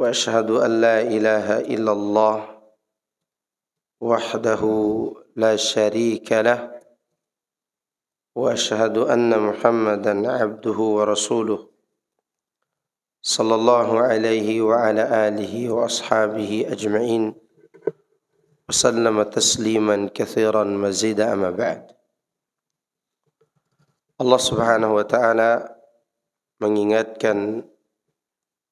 واشهد ان لا اله الا الله وحده لا شريك له واشهد ان محمدا عبده ورسوله صلى الله عليه وعلى اله واصحابه اجمعين وسلم تسليما كثيرا مزيدا اما بعد الله سبحانه وتعالى mengingatkan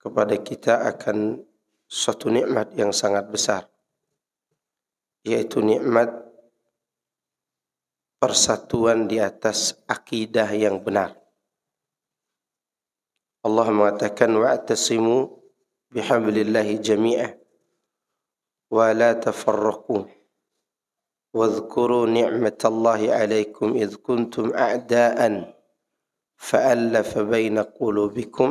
kepada kita akan suatu nikmat yang sangat besar yaitu nikmat persatuan di atas akidah yang benar Allah mengatakan wa'tasimu bihablillahi jami'a wa la tafarraqu واذكروا نعمة الله عليكم id kuntum أعداء فألف بين قلوبكم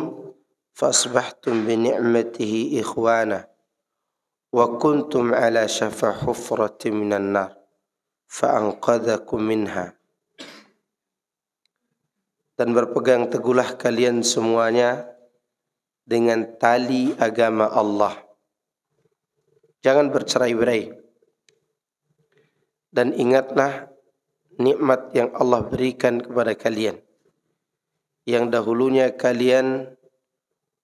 فأصبحتم بنعمته إخوانا وكنتم على شفا حفرة من النار فأنقذكم منها dan berpegang teguhlah kalian semuanya dengan tali agama Allah. Jangan bercerai-berai. Dan ingatlah nikmat yang Allah berikan kepada kalian. Yang dahulunya kalian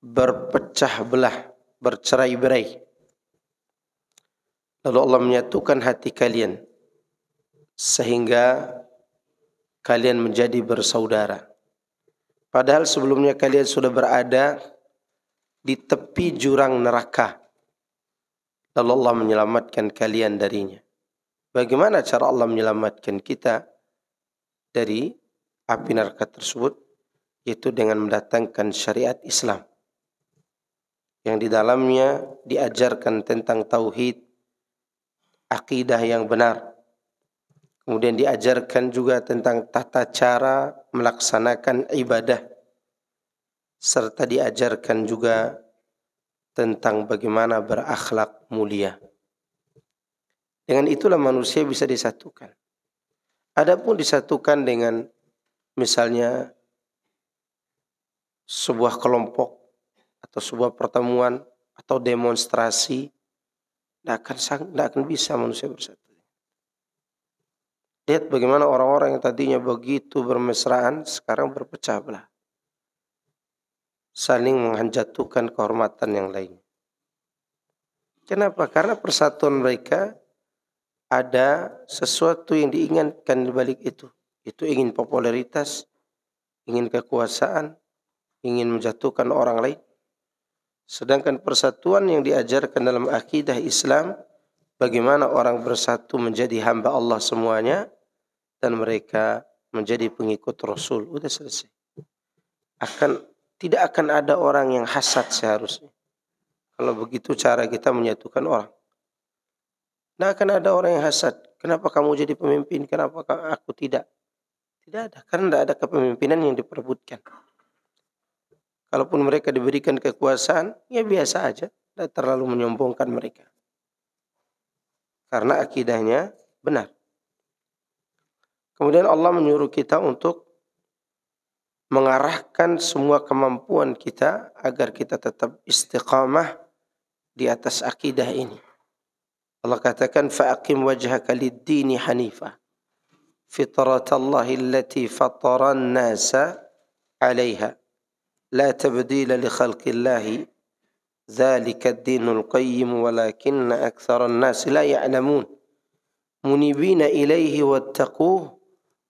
berpecah belah, bercerai-berai. Lalu Allah menyatukan hati kalian sehingga kalian menjadi bersaudara. Padahal sebelumnya kalian sudah berada di tepi jurang neraka. Lalu Allah menyelamatkan kalian darinya. Bagaimana cara Allah menyelamatkan kita dari api neraka tersebut? Yaitu dengan mendatangkan syariat Islam yang di dalamnya diajarkan tentang tauhid, akidah yang benar. Kemudian diajarkan juga tentang tata cara melaksanakan ibadah serta diajarkan juga tentang bagaimana berakhlak mulia. Dengan itulah manusia bisa disatukan. Adapun disatukan dengan misalnya sebuah kelompok atau sebuah pertemuan atau demonstrasi tidak akan tidak akan bisa manusia bersatu. Lihat bagaimana orang-orang yang tadinya begitu bermesraan sekarang berpecah belah. Saling menghancurkan kehormatan yang lain. Kenapa? Karena persatuan mereka ada sesuatu yang diinginkan di balik itu. Itu ingin popularitas, ingin kekuasaan, ingin menjatuhkan orang lain. Sedangkan persatuan yang diajarkan dalam akidah Islam bagaimana orang bersatu menjadi hamba Allah semuanya dan mereka menjadi pengikut Rasul. Udah selesai. Akan tidak akan ada orang yang hasad seharusnya. Kalau begitu cara kita menyatukan orang. tidak akan ada orang yang hasad. Kenapa kamu jadi pemimpin? Kenapa aku tidak? Tidak ada. Karena tidak ada kepemimpinan yang diperebutkan. Kalaupun mereka diberikan kekuasaan, ya biasa aja. Tidak terlalu menyombongkan mereka. Karena akidahnya benar. Kemudian Allah menyuruh kita untuk mengarahkan semua kemampuan kita agar kita tetap istiqamah di atas akidah ini. Allah katakan fa'aqim wajhaka lid-dini hanifah. Fitratallahi allati فَطَرَ nasa 'alaiha. لا تبديل لخلق الله ذلك الدين القيم ولكن أكثر الناس لا يعلمون منيبين إليه واتقوه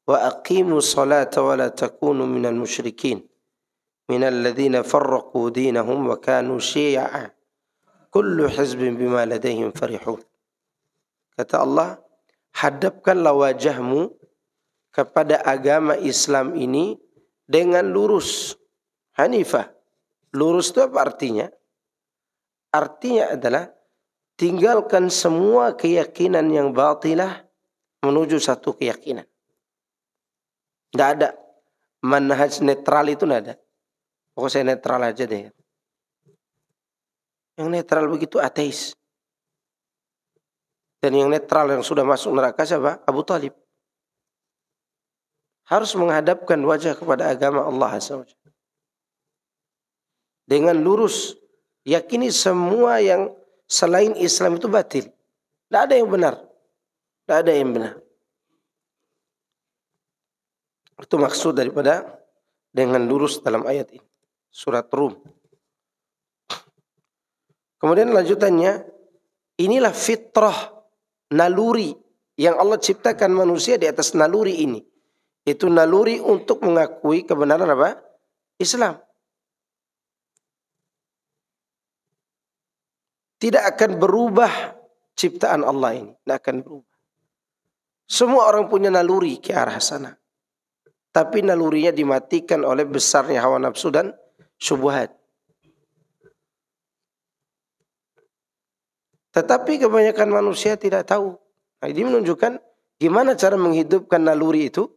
وأقيموا الصلاة ولا تكونوا من المشركين من الذين فرقوا دينهم وكانوا شيعا كل حزب بما لديهم فرحون الله حدب كلا wajahmu kepada agama Islam ini dengan lurus Hanifah. Lurus itu apa artinya? Artinya adalah tinggalkan semua keyakinan yang batilah menuju satu keyakinan. Tidak ada manhaj netral itu tidak ada. Pokoknya saya netral aja deh. Yang netral begitu ateis. Dan yang netral yang sudah masuk neraka siapa? Abu Talib. Harus menghadapkan wajah kepada agama Allah Azza dengan lurus. Yakini semua yang selain Islam itu batil. Tidak ada yang benar. Tidak ada yang benar. Itu maksud daripada dengan lurus dalam ayat ini. Surat Rum. Kemudian lanjutannya, inilah fitrah naluri yang Allah ciptakan manusia di atas naluri ini. Itu naluri untuk mengakui kebenaran apa? Islam. tidak akan berubah ciptaan Allah ini. Tidak akan berubah. Semua orang punya naluri ke arah sana. Tapi nalurinya dimatikan oleh besarnya hawa nafsu dan syubhat. Tetapi kebanyakan manusia tidak tahu. Nah, ini menunjukkan gimana cara menghidupkan naluri itu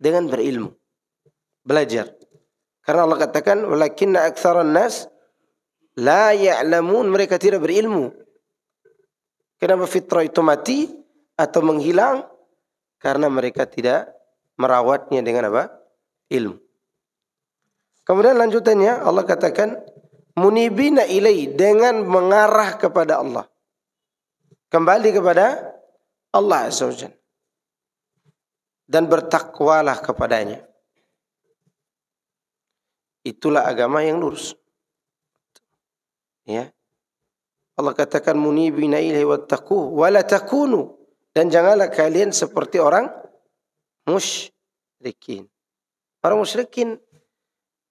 dengan berilmu. Belajar. Karena Allah katakan, "Walakinna aktsaran nas La ya'lamun, mereka tidak berilmu. Kenapa fitrah itu mati atau menghilang? Karena mereka tidak merawatnya dengan apa? Ilmu. Kemudian lanjutannya Allah katakan munibina ilai dengan mengarah kepada Allah. Kembali kepada Allah Azza wa Dan bertakwalah kepadanya. Itulah agama yang lurus. Ya. Allah katakan munibina ilaihi wattaqu wa takunu dan janganlah kalian seperti orang musyrikin. Orang musyrikin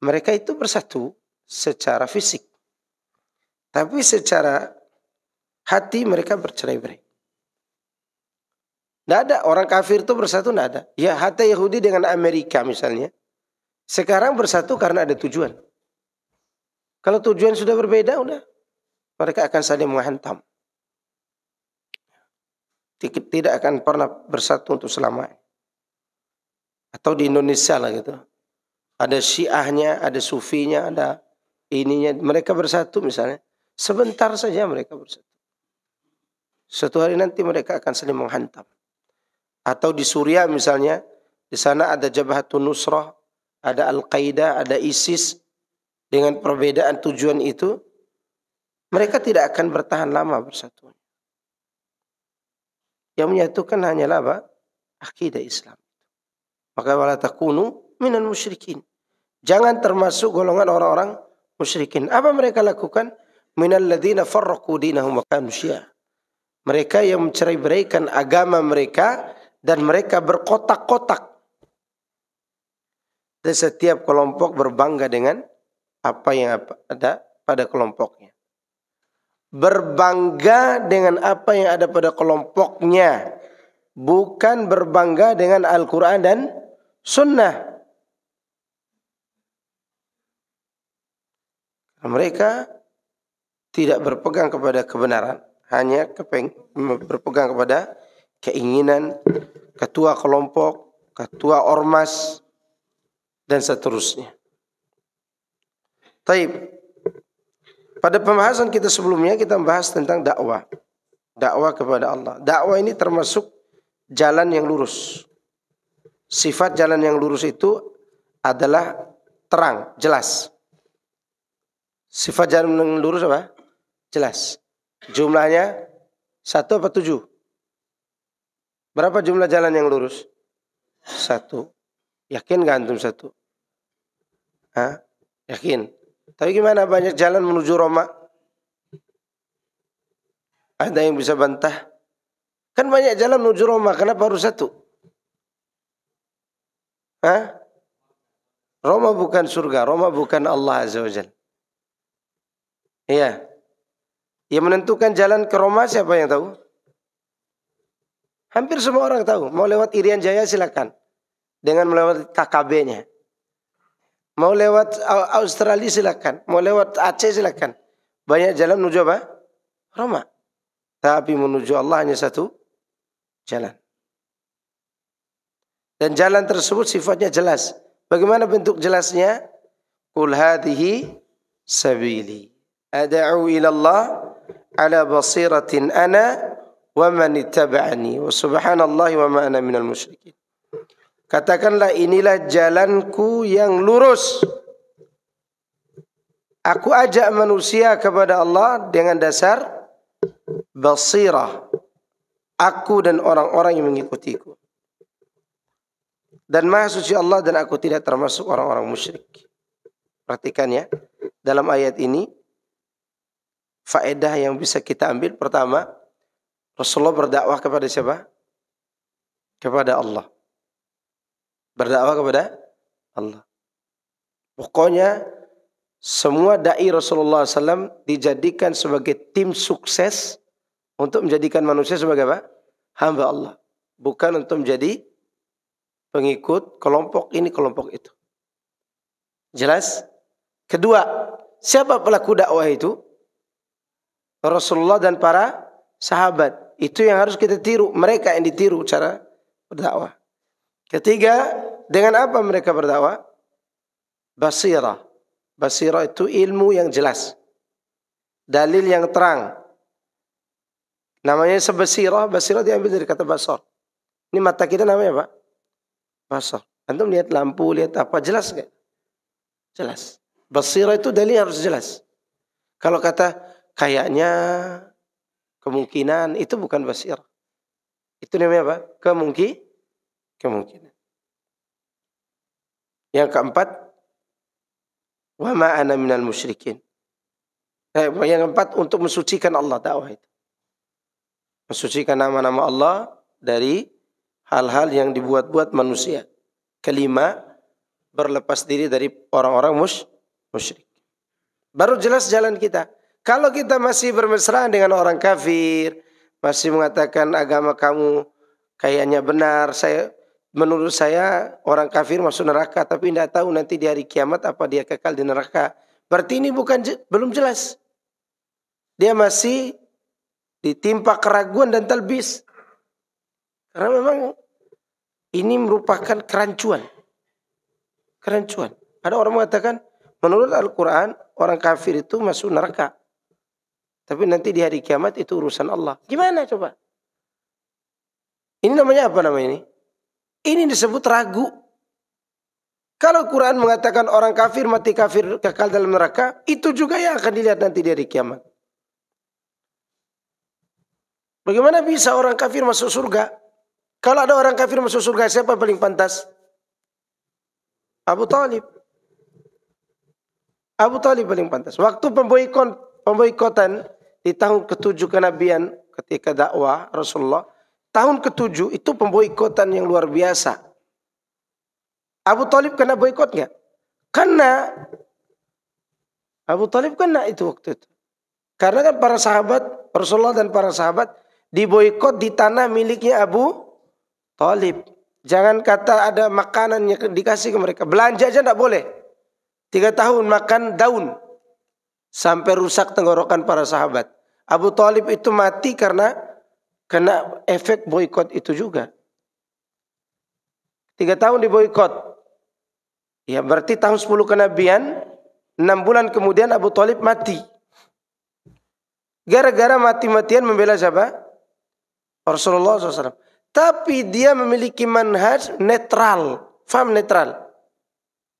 mereka itu bersatu secara fisik. Tapi secara hati mereka bercerai-berai. Tidak ada orang kafir itu bersatu tidak ada. Ya hati Yahudi dengan Amerika misalnya. Sekarang bersatu karena ada tujuan. Kalau tujuan sudah berbeda udah mereka akan saling menghantam. Tidak akan pernah bersatu untuk selamanya. Atau di Indonesia lah gitu. Ada syiahnya, ada sufinya, ada ininya. Mereka bersatu misalnya. Sebentar saja mereka bersatu. Suatu hari nanti mereka akan saling menghantam. Atau di Suriah misalnya, di sana ada Jabhatun Nusrah, ada Al-Qaeda, ada ISIS. Dengan perbedaan tujuan itu, mereka tidak akan bertahan lama bersatunya. Yang menyatukan hanyalah apa? Akidah Islam. Maka wala takunu minan musyrikin. Jangan termasuk golongan orang-orang musyrikin. Apa mereka lakukan? Minal ladina farraku dinahum wa Mereka yang mencerai-beraikan agama mereka dan mereka berkotak-kotak. Dan setiap kelompok berbangga dengan apa yang ada pada kelompok berbangga dengan apa yang ada pada kelompoknya, bukan berbangga dengan Al-Quran dan Sunnah. Mereka tidak berpegang kepada kebenaran, hanya berpegang kepada keinginan ketua kelompok, ketua ormas, dan seterusnya. Taib. Pada pembahasan kita sebelumnya kita membahas tentang dakwah. Dakwah kepada Allah. Dakwah ini termasuk jalan yang lurus. Sifat jalan yang lurus itu adalah terang, jelas. Sifat jalan yang lurus apa? Jelas. Jumlahnya satu apa tujuh? Berapa jumlah jalan yang lurus? Satu. Yakin gak antum satu? Hah? Yakin? Tapi gimana banyak jalan menuju Roma? Ada yang bisa bantah? Kan banyak jalan menuju Roma, kenapa harus satu? Hah? Roma bukan surga, Roma bukan Allah Azza wa Iya. Yang menentukan jalan ke Roma siapa yang tahu? Hampir semua orang tahu. Mau lewat Irian Jaya silakan. Dengan melewati KKB-nya. Mau lewat Australia silakan, mau lewat Aceh silakan. Banyak jalan menuju apa? Roma. Tapi menuju Allah hanya satu jalan. Dan jalan tersebut sifatnya jelas. Bagaimana bentuk jelasnya? Qul hadhihi sabili A'da'u ilallah ala basiratin ana wa man ittaba'ani wa subhanallahi wa ma ana minal musyrikin. Katakanlah inilah jalanku yang lurus. Aku ajak manusia kepada Allah dengan dasar basirah. Aku dan orang-orang yang mengikutiku. Dan maha suci Allah dan aku tidak termasuk orang-orang musyrik. Perhatikan ya. Dalam ayat ini. Faedah yang bisa kita ambil pertama. Rasulullah berdakwah kepada siapa? Kepada Allah berdakwah kepada Allah. Pokoknya semua dai Rasulullah SAW dijadikan sebagai tim sukses untuk menjadikan manusia sebagai apa? Hamba Allah. Bukan untuk menjadi pengikut kelompok ini kelompok itu. Jelas? Kedua, siapa pelaku dakwah itu? Rasulullah dan para sahabat. Itu yang harus kita tiru. Mereka yang ditiru cara berdakwah. Ketiga, dengan apa mereka berdakwah? Basirah. Basirah itu ilmu yang jelas. Dalil yang terang. Namanya sebasira. basirah diambil dari kata basar. Ini mata kita namanya apa? Basar. Antum lihat lampu, lihat apa, jelas gak? Jelas. Basirah itu dalil harus jelas. Kalau kata kayaknya, kemungkinan, itu bukan basirah. Itu namanya apa? Kemungkinan kemungkinan. Yang keempat, wa ma ana minal musyrikin. Eh, yang keempat untuk mensucikan Allah dakwah itu. Mensucikan nama-nama Allah dari hal-hal yang dibuat-buat manusia. Kelima, berlepas diri dari orang-orang musyrik. Baru jelas jalan kita. Kalau kita masih bermesraan dengan orang kafir, masih mengatakan agama kamu kayaknya benar, saya menurut saya orang kafir masuk neraka tapi tidak tahu nanti di hari kiamat apa dia kekal di neraka. Berarti ini bukan belum jelas. Dia masih ditimpa keraguan dan talbis. Karena memang ini merupakan kerancuan. Kerancuan. Ada orang mengatakan menurut Al-Qur'an orang kafir itu masuk neraka. Tapi nanti di hari kiamat itu urusan Allah. Gimana coba? Ini namanya apa namanya ini? Ini disebut ragu. Kalau Quran mengatakan orang kafir mati kafir kekal dalam neraka, itu juga yang akan dilihat nanti dari kiamat. Bagaimana bisa orang kafir masuk surga? Kalau ada orang kafir masuk surga, siapa paling pantas? Abu Talib. Abu Talib paling pantas. Waktu pemboikotan di tahun ketujuh kenabian ketika dakwah Rasulullah, tahun ketujuh itu pemboikotan yang luar biasa. Abu Talib kena boikot nggak? Kena. Abu Talib kena itu waktu itu. Karena kan para sahabat Rasulullah dan para sahabat diboikot di tanah miliknya Abu Talib. Jangan kata ada makanan yang dikasih ke mereka. Belanja aja tidak boleh. Tiga tahun makan daun. Sampai rusak tenggorokan para sahabat. Abu Talib itu mati karena kena efek boykot itu juga. Tiga tahun di diboykot. Ya berarti tahun 10 kenabian, enam bulan kemudian Abu Talib mati. Gara-gara mati-matian membela siapa? Rasulullah SAW. Tapi dia memiliki manhaj netral. Faham netral?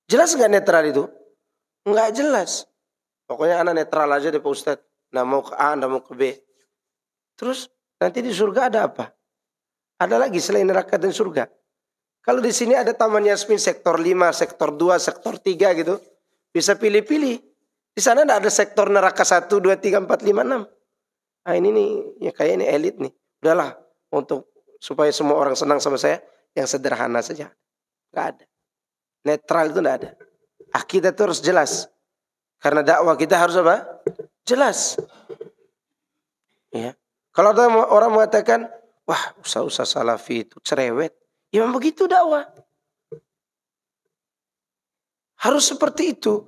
Jelas nggak netral itu? Nggak jelas. Pokoknya anak netral aja deh Pak Ustadz. Nggak mau ke A, nggak mau ke B. Terus Nanti di surga ada apa? Ada lagi selain neraka dan surga. Kalau di sini ada Taman Yasmin sektor 5, sektor 2, sektor 3 gitu. Bisa pilih-pilih. Di sana ada sektor neraka 1, 2, 3, 4, 5, 6. Nah ini nih, ya kayak ini elit nih. Udahlah, untuk supaya semua orang senang sama saya, yang sederhana saja. Tidak ada. Netral itu tidak ada. Akidah itu harus jelas. Karena dakwah kita harus apa? Jelas. Ya. Kalau ada orang mengatakan, wah usah-usah salafi itu cerewet. Ya begitu dakwah. Harus seperti itu.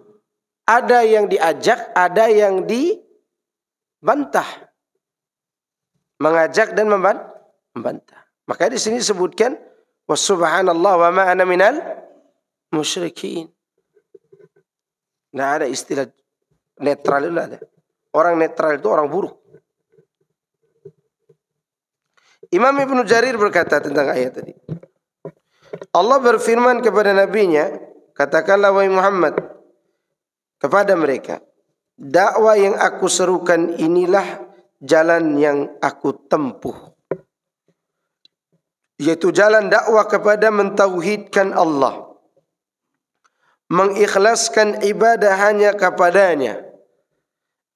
Ada yang diajak, ada yang dibantah. Mengajak dan membantah. Makanya di sini disebutkan, wa subhanallah wa ma'ana minal musyrikin. Tidak ada istilah netral itu ada. Orang netral itu orang buruk. Imam Ibn Jarir berkata tentang ayat tadi. Allah berfirman kepada Nabi Nya katakanlah wahai Muhammad kepada mereka, dakwah yang aku serukan inilah jalan yang aku tempuh. Yaitu jalan dakwah kepada mentauhidkan Allah. Mengikhlaskan ibadah hanya kepadanya.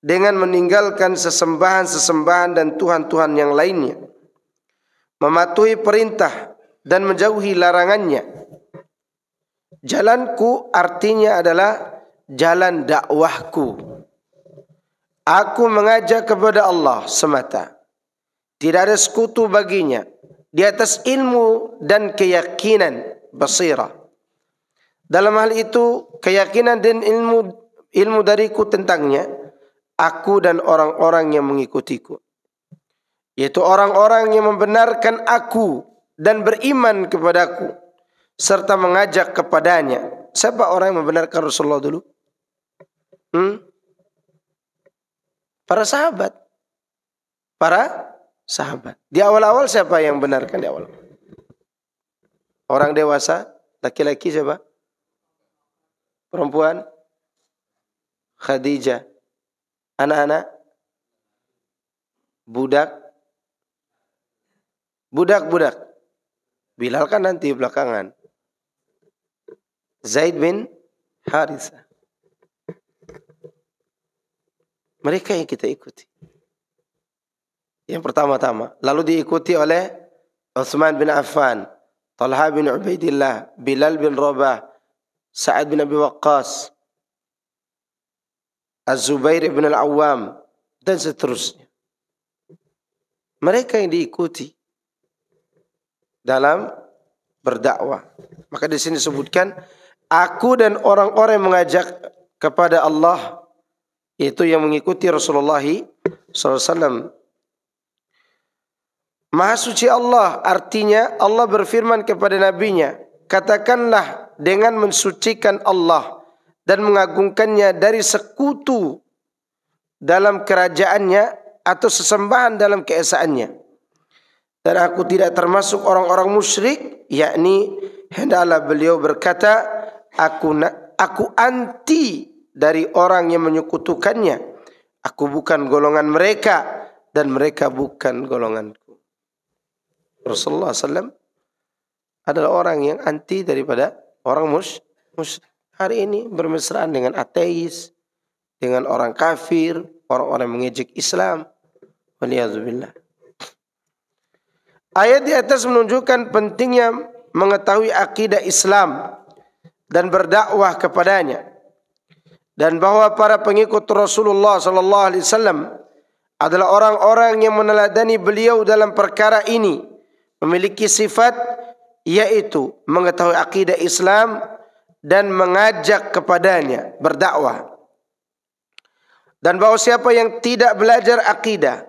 Dengan meninggalkan sesembahan-sesembahan dan Tuhan-Tuhan yang lainnya. mematuhi perintah dan menjauhi larangannya. Jalanku artinya adalah jalan dakwahku. Aku mengajak kepada Allah semata. Tidak ada sekutu baginya di atas ilmu dan keyakinan basirah. Dalam hal itu keyakinan dan ilmu ilmu dariku tentangnya aku dan orang-orang yang mengikutiku yaitu orang-orang yang membenarkan aku dan beriman kepadaku serta mengajak kepadanya. Siapa orang yang membenarkan Rasulullah dulu? Hmm? Para sahabat. Para sahabat. Di awal-awal siapa yang benarkan di awal? Orang dewasa, laki-laki siapa? Perempuan? Khadijah. Anak-anak? Budak? Budak-budak. Bilal kan nanti belakangan. Zaid bin Harithah. Mereka yang kita ikuti. Yang pertama-tama. Lalu diikuti oleh Utsman bin Affan, Talha bin Ubaidillah, Bilal bin Rabah, Sa'ad bin Abi Waqqas, Az-Zubair bin Al-Awwam, dan seterusnya. Mereka yang diikuti dalam berdakwah. Maka di sini disebutkan aku dan orang-orang yang mengajak kepada Allah yaitu yang mengikuti Rasulullah SAW. Maha suci Allah artinya Allah berfirman kepada nabinya, katakanlah dengan mensucikan Allah dan mengagungkannya dari sekutu dalam kerajaannya atau sesembahan dalam keesaannya dan aku tidak termasuk orang-orang musyrik yakni hendaklah beliau berkata aku aku anti dari orang yang menyekutukannya aku bukan golongan mereka dan mereka bukan golonganku Rasulullah SAW adalah orang yang anti daripada orang mus musyrik hari ini bermesraan dengan ateis dengan orang kafir orang-orang mengejek Islam waliyadzubillah Ayat di atas menunjukkan pentingnya mengetahui akidah Islam dan berdakwah kepadanya. Dan bahwa para pengikut Rasulullah sallallahu alaihi wasallam adalah orang-orang yang meneladani beliau dalam perkara ini memiliki sifat yaitu mengetahui akidah Islam dan mengajak kepadanya berdakwah. Dan bahwa siapa yang tidak belajar akidah,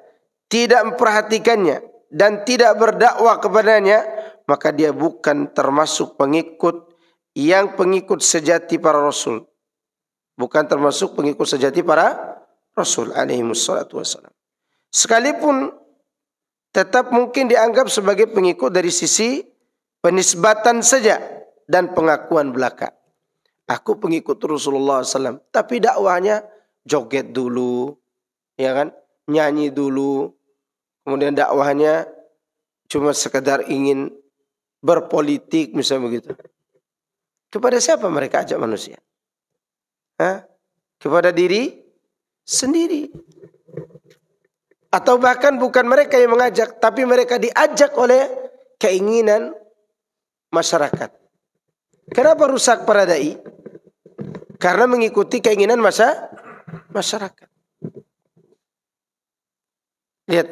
tidak memperhatikannya, dan tidak berdakwah kepadanya maka dia bukan termasuk pengikut yang pengikut sejati para rasul bukan termasuk pengikut sejati para rasul alaihi wassalatu wassalam sekalipun tetap mungkin dianggap sebagai pengikut dari sisi penisbatan saja dan pengakuan belaka aku pengikut Rasulullah SAW tapi dakwahnya joget dulu ya kan nyanyi dulu kemudian dakwahnya cuma sekedar ingin berpolitik misalnya begitu. Kepada siapa mereka ajak manusia? Hah? Kepada diri sendiri. Atau bahkan bukan mereka yang mengajak, tapi mereka diajak oleh keinginan masyarakat. Kenapa rusak para dai? Karena mengikuti keinginan masa masyarakat. Lihat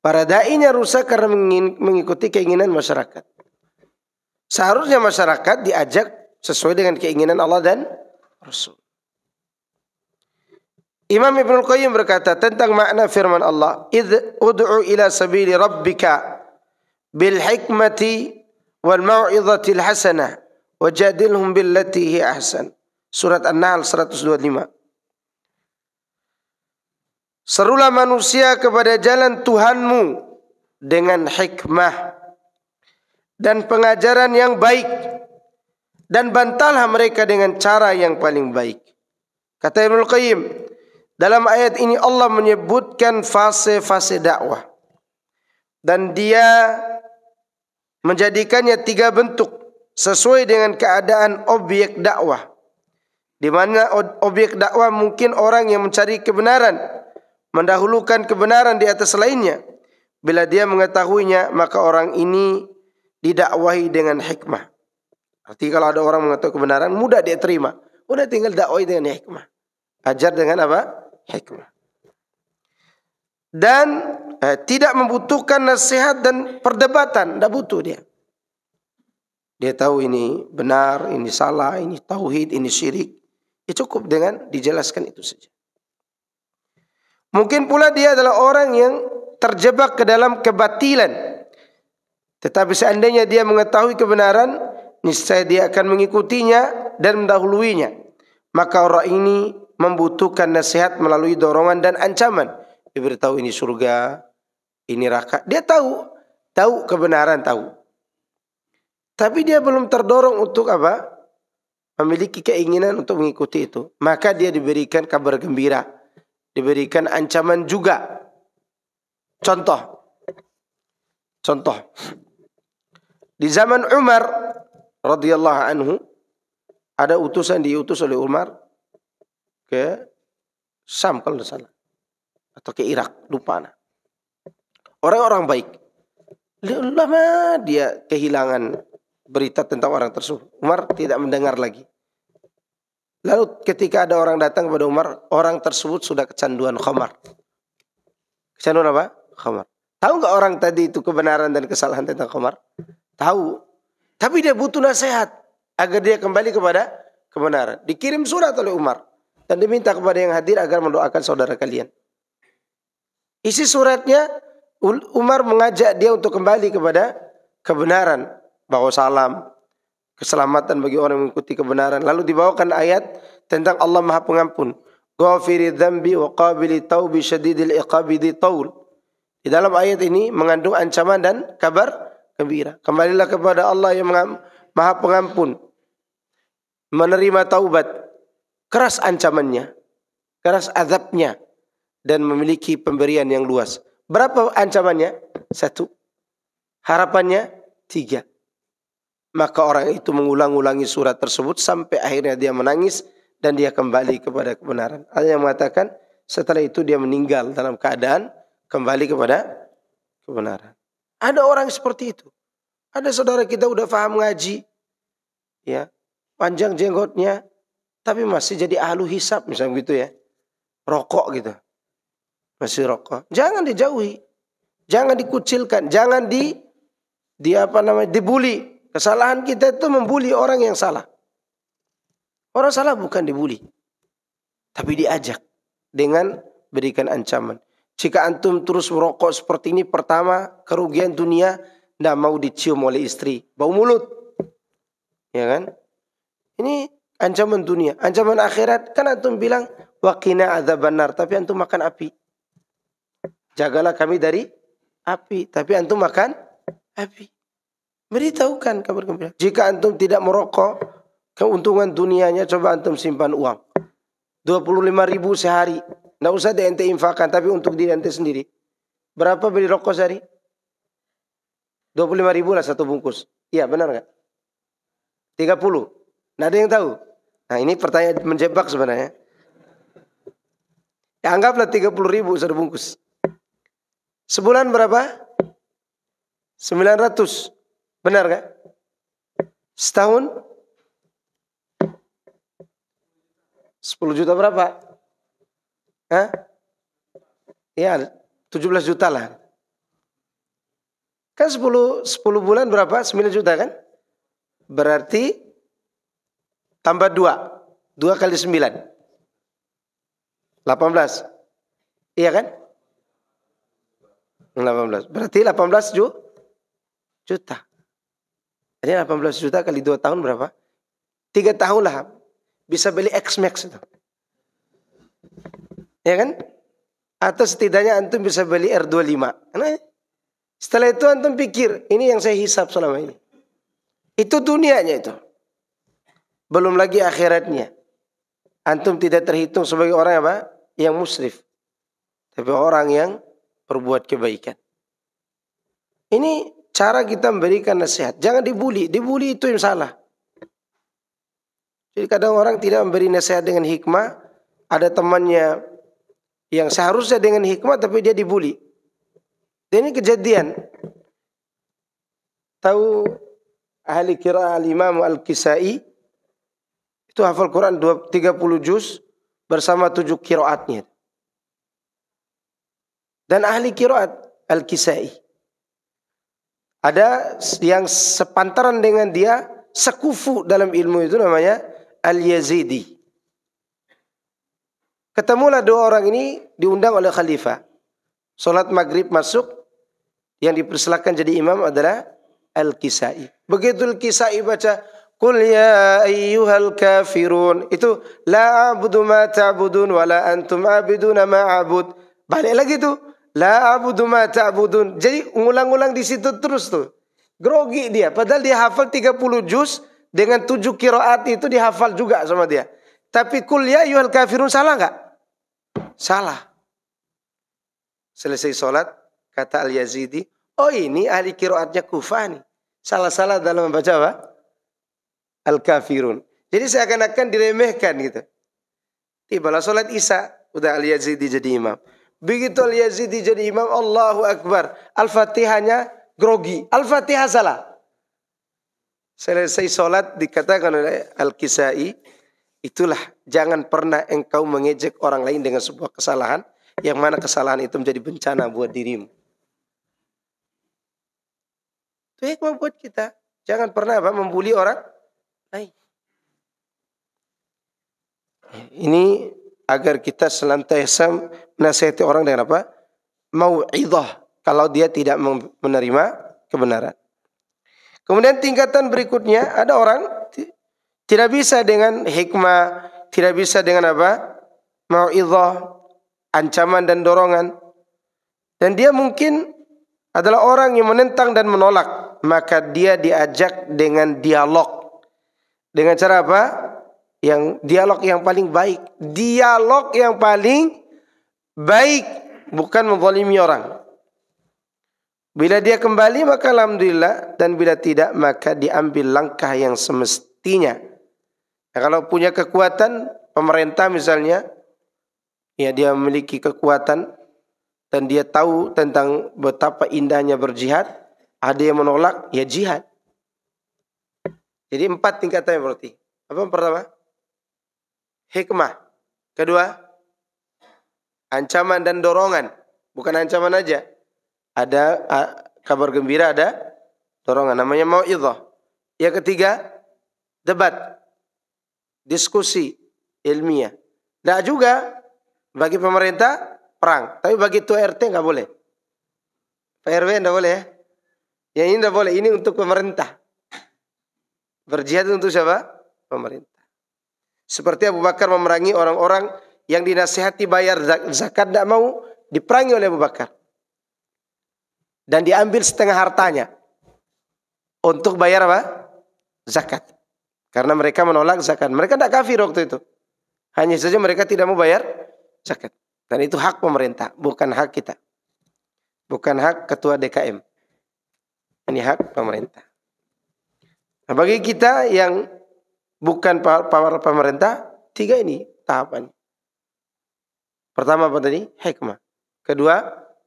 Para dai-nya rusak karena mengikuti keinginan masyarakat. Seharusnya masyarakat diajak sesuai dengan keinginan Allah dan Rasul. Imam Ibn Qayyim berkata tentang makna firman Allah, "Idh ud'u ila sabili rabbika bil hikmati wal mau'izatil hasanah wajadilhum billati hi ahsan." Surat An-Nahl 125. Serulah manusia kepada jalan Tuhanmu dengan hikmah dan pengajaran yang baik dan bantalah mereka dengan cara yang paling baik. Kata Ibnu Qayyim, dalam ayat ini Allah menyebutkan fase-fase dakwah dan dia menjadikannya tiga bentuk sesuai dengan keadaan objek dakwah. Di mana objek dakwah mungkin orang yang mencari kebenaran, mendahulukan kebenaran di atas lainnya. Bila dia mengetahuinya, maka orang ini didakwahi dengan hikmah. Arti kalau ada orang mengetahui kebenaran, mudah dia terima. Udah tinggal dakwahi dengan hikmah. Ajar dengan apa? Hikmah. Dan eh, tidak membutuhkan nasihat dan perdebatan. Tidak butuh dia. Dia tahu ini benar, ini salah, ini tauhid, ini syirik. Ya cukup dengan dijelaskan itu saja. Mungkin pula dia adalah orang yang terjebak ke dalam kebatilan. Tetapi seandainya dia mengetahui kebenaran, niscaya dia akan mengikutinya dan mendahuluinya. Maka orang ini membutuhkan nasihat melalui dorongan dan ancaman. Diberitahu ini surga, ini raka. Dia tahu, tahu kebenaran, tahu. Tapi dia belum terdorong untuk apa? Memiliki keinginan untuk mengikuti itu. Maka dia diberikan kabar gembira diberikan ancaman juga. Contoh. Contoh. Di zaman Umar radhiyallahu anhu ada utusan diutus oleh Umar ke Sam kalau tidak salah atau ke Irak lupa nah. Orang-orang baik. Lama dia kehilangan berita tentang orang tersebut. Umar tidak mendengar lagi. Lalu ketika ada orang datang kepada Umar, orang tersebut sudah kecanduan khamar. Kecanduan apa? Khamar. Tahu nggak orang tadi itu kebenaran dan kesalahan tentang khamar? Tahu. Tapi dia butuh nasihat agar dia kembali kepada kebenaran. Dikirim surat oleh Umar dan diminta kepada yang hadir agar mendoakan saudara kalian. Isi suratnya Umar mengajak dia untuk kembali kepada kebenaran, Bahwa salam, keselamatan bagi orang yang mengikuti kebenaran. Lalu dibawakan ayat tentang Allah Maha Pengampun. Ghafiri dzambi wa qabili taubi syadidil iqabi di taul. Di dalam ayat ini mengandung ancaman dan kabar gembira. Kembalilah kepada Allah yang Maha Pengampun. Menerima taubat. Keras ancamannya. Keras azabnya. Dan memiliki pemberian yang luas. Berapa ancamannya? Satu. Harapannya tiga. Maka orang itu mengulang-ulangi surat tersebut sampai akhirnya dia menangis dan dia kembali kepada kebenaran. Ada yang mengatakan setelah itu dia meninggal dalam keadaan kembali kepada kebenaran. Ada orang seperti itu. Ada saudara kita udah paham ngaji. Ya, panjang jenggotnya tapi masih jadi ahlu hisap misalnya gitu ya. Rokok gitu. Masih rokok. Jangan dijauhi. Jangan dikucilkan, jangan di di apa namanya? dibully. Kesalahan kita itu membuli orang yang salah. Orang salah bukan dibuli. Tapi diajak dengan berikan ancaman. Jika antum terus merokok seperti ini pertama kerugian dunia tidak mau dicium oleh istri. Bau mulut. Ya kan? Ini ancaman dunia. Ancaman akhirat kan antum bilang wakina ada benar tapi antum makan api. Jagalah kami dari api tapi antum makan api. Beritahukan kabar gembira. Jika antum tidak merokok, keuntungan dunianya coba antum simpan uang. 25 ribu sehari. Nggak usah di ente infakan, tapi untuk diri ente sendiri. Berapa beli rokok sehari? 25 ribu lah satu bungkus. Iya benar nggak? 30. Nah ada yang tahu? Nah ini pertanyaan menjebak sebenarnya. Ya, anggaplah 30 ribu satu bungkus. Sebulan berapa? 900. Benar gak? Kan? Setahun 10 juta berapa? Hah? Ya, 17 juta lah. Kan 10 10 bulan berapa? 9 juta kan? Berarti tambah 2. 2 kali 9. 18. Iya kan? 18. Berarti 18 juta. Jadi 18 juta kali 2 tahun berapa? 3 tahun lah bisa beli X-Max itu. Ya kan? Atau setidaknya antum bisa beli R25. Karena setelah itu antum pikir, ini yang saya hisap selama ini. Itu dunianya itu. Belum lagi akhiratnya. Antum tidak terhitung sebagai orang apa? Yang musrif. Tapi orang yang berbuat kebaikan. Ini cara kita memberikan nasihat. Jangan dibuli dibuli itu yang salah. Jadi kadang orang tidak memberi nasihat dengan hikmah. Ada temannya yang seharusnya dengan hikmah tapi dia dibuli Dan ini kejadian. Tahu ahli kira al-imam al-kisai itu hafal Quran 30 juz bersama tujuh kiroatnya. Dan ahli kiroat al-kisai ada yang sepantaran dengan dia sekufu dalam ilmu itu namanya Al-Yazidi. Ketemulah dua orang ini diundang oleh khalifah. Salat maghrib masuk, yang dipersilakan jadi imam adalah Al-Kisai. Begitu Al-Kisai baca, kul ya ayyuhal kafirun. Itu, La abudu ma ta'budun, wa la antum abiduna ma abud. Balik lagi tuh La abudu ma ta'budun. Jadi ngulang-ulang di situ terus tuh. Grogi dia. Padahal dia hafal 30 juz dengan 7 kiroat itu dihafal juga sama dia. Tapi kuliah ya yuhal kafirun salah nggak? Salah. Selesai sholat, kata Al-Yazidi, oh ini ahli kiroatnya Kufah nih. Salah-salah dalam membaca apa? Al-kafirun. Jadi saya akan akan diremehkan gitu. tiba Tibalah sholat Isya, udah Al-Yazidi jadi imam. Begitu Al-Yazidi jadi imam, Allahu Akbar. Al-Fatihahnya grogi. Al-Fatihah salah. Selesai sholat dikatakan oleh Al-Kisai, itulah jangan pernah engkau mengejek orang lain dengan sebuah kesalahan, yang mana kesalahan itu menjadi bencana buat dirimu. Itu hikmah buat kita. Jangan pernah apa, membuli orang lain. Ini agar kita selantiasa menasihati orang dengan apa? Mau'idah kalau dia tidak menerima kebenaran. Kemudian tingkatan berikutnya ada orang tidak bisa dengan hikmah, tidak bisa dengan apa? Mau'idah, ancaman dan dorongan. Dan dia mungkin adalah orang yang menentang dan menolak, maka dia diajak dengan dialog. Dengan cara apa? yang dialog yang paling baik, dialog yang paling baik bukan membolimi orang. Bila dia kembali maka alhamdulillah dan bila tidak maka diambil langkah yang semestinya. ya, kalau punya kekuatan pemerintah misalnya ya dia memiliki kekuatan dan dia tahu tentang betapa indahnya berjihad, ada yang menolak ya jihad. Jadi empat tingkatan yang berarti. Apa yang pertama? hikmah. Kedua, ancaman dan dorongan. Bukan ancaman aja. Ada uh, kabar gembira, ada dorongan. Namanya mau Yang ketiga, debat. Diskusi ilmiah. Tidak juga bagi pemerintah perang. Tapi bagi itu RT nggak boleh. PRW nggak boleh ya. Yang ini nggak boleh. Ini untuk pemerintah. Berjihad untuk siapa? Pemerintah. Seperti Abu Bakar memerangi orang-orang yang dinasihati bayar zakat tidak mau diperangi oleh Abu Bakar. Dan diambil setengah hartanya untuk bayar apa? Zakat. Karena mereka menolak zakat. Mereka tidak kafir waktu itu. Hanya saja mereka tidak mau bayar zakat. Dan itu hak pemerintah, bukan hak kita. Bukan hak ketua DKM. Ini hak pemerintah. Nah, bagi kita yang bukan power pemerintah, tiga ini tahapan. Pertama apa tadi? Hikmah. Kedua,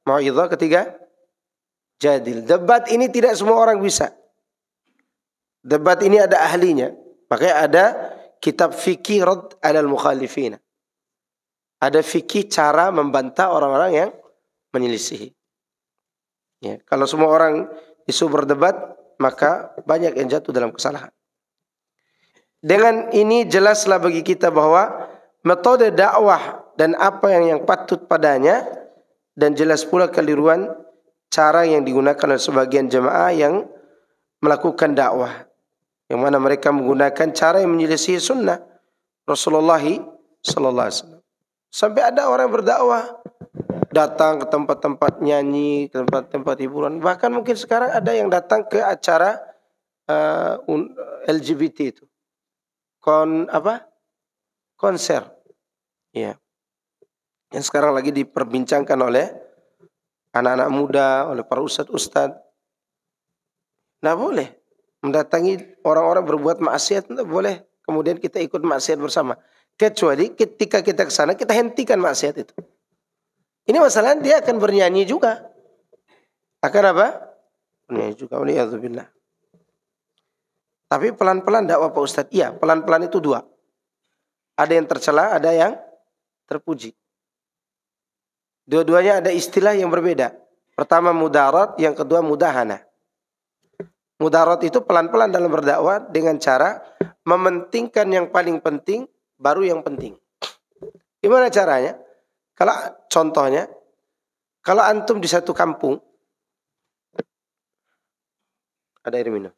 mau'idah. Ketiga, jadil. Debat ini tidak semua orang bisa. Debat ini ada ahlinya. Makanya ada kitab fikih rod al mukhalifina. Ada fikih cara membantah orang-orang yang menyelisihi. Ya, kalau semua orang isu berdebat, maka banyak yang jatuh dalam kesalahan. Dengan ini jelaslah bagi kita bahwa metode dakwah dan apa yang yang patut padanya dan jelas pula keliruan cara yang digunakan oleh sebagian jemaah yang melakukan dakwah yang mana mereka menggunakan cara yang menyelisih sunnah Rasulullah sallallahu alaihi wasallam. Sampai ada orang berdakwah datang ke tempat-tempat nyanyi, ke tempat-tempat hiburan. Bahkan mungkin sekarang ada yang datang ke acara uh, eh, LGBT itu kon apa konser ya yang sekarang lagi diperbincangkan oleh anak-anak muda oleh para ustad ustad nah boleh mendatangi orang-orang berbuat maksiat tidak boleh kemudian kita ikut maksiat bersama kecuali ketika kita ke sana kita hentikan maksiat itu ini masalah dia akan bernyanyi juga akan apa bernyanyi juga oleh tapi pelan-pelan dakwah Pak Ustadz. Iya, pelan-pelan itu dua. Ada yang tercela, ada yang terpuji. Dua-duanya ada istilah yang berbeda. Pertama mudarat, yang kedua mudahana. Mudarat itu pelan-pelan dalam berdakwah dengan cara mementingkan yang paling penting, baru yang penting. Gimana caranya? Kalau contohnya, kalau antum di satu kampung, ada air minum.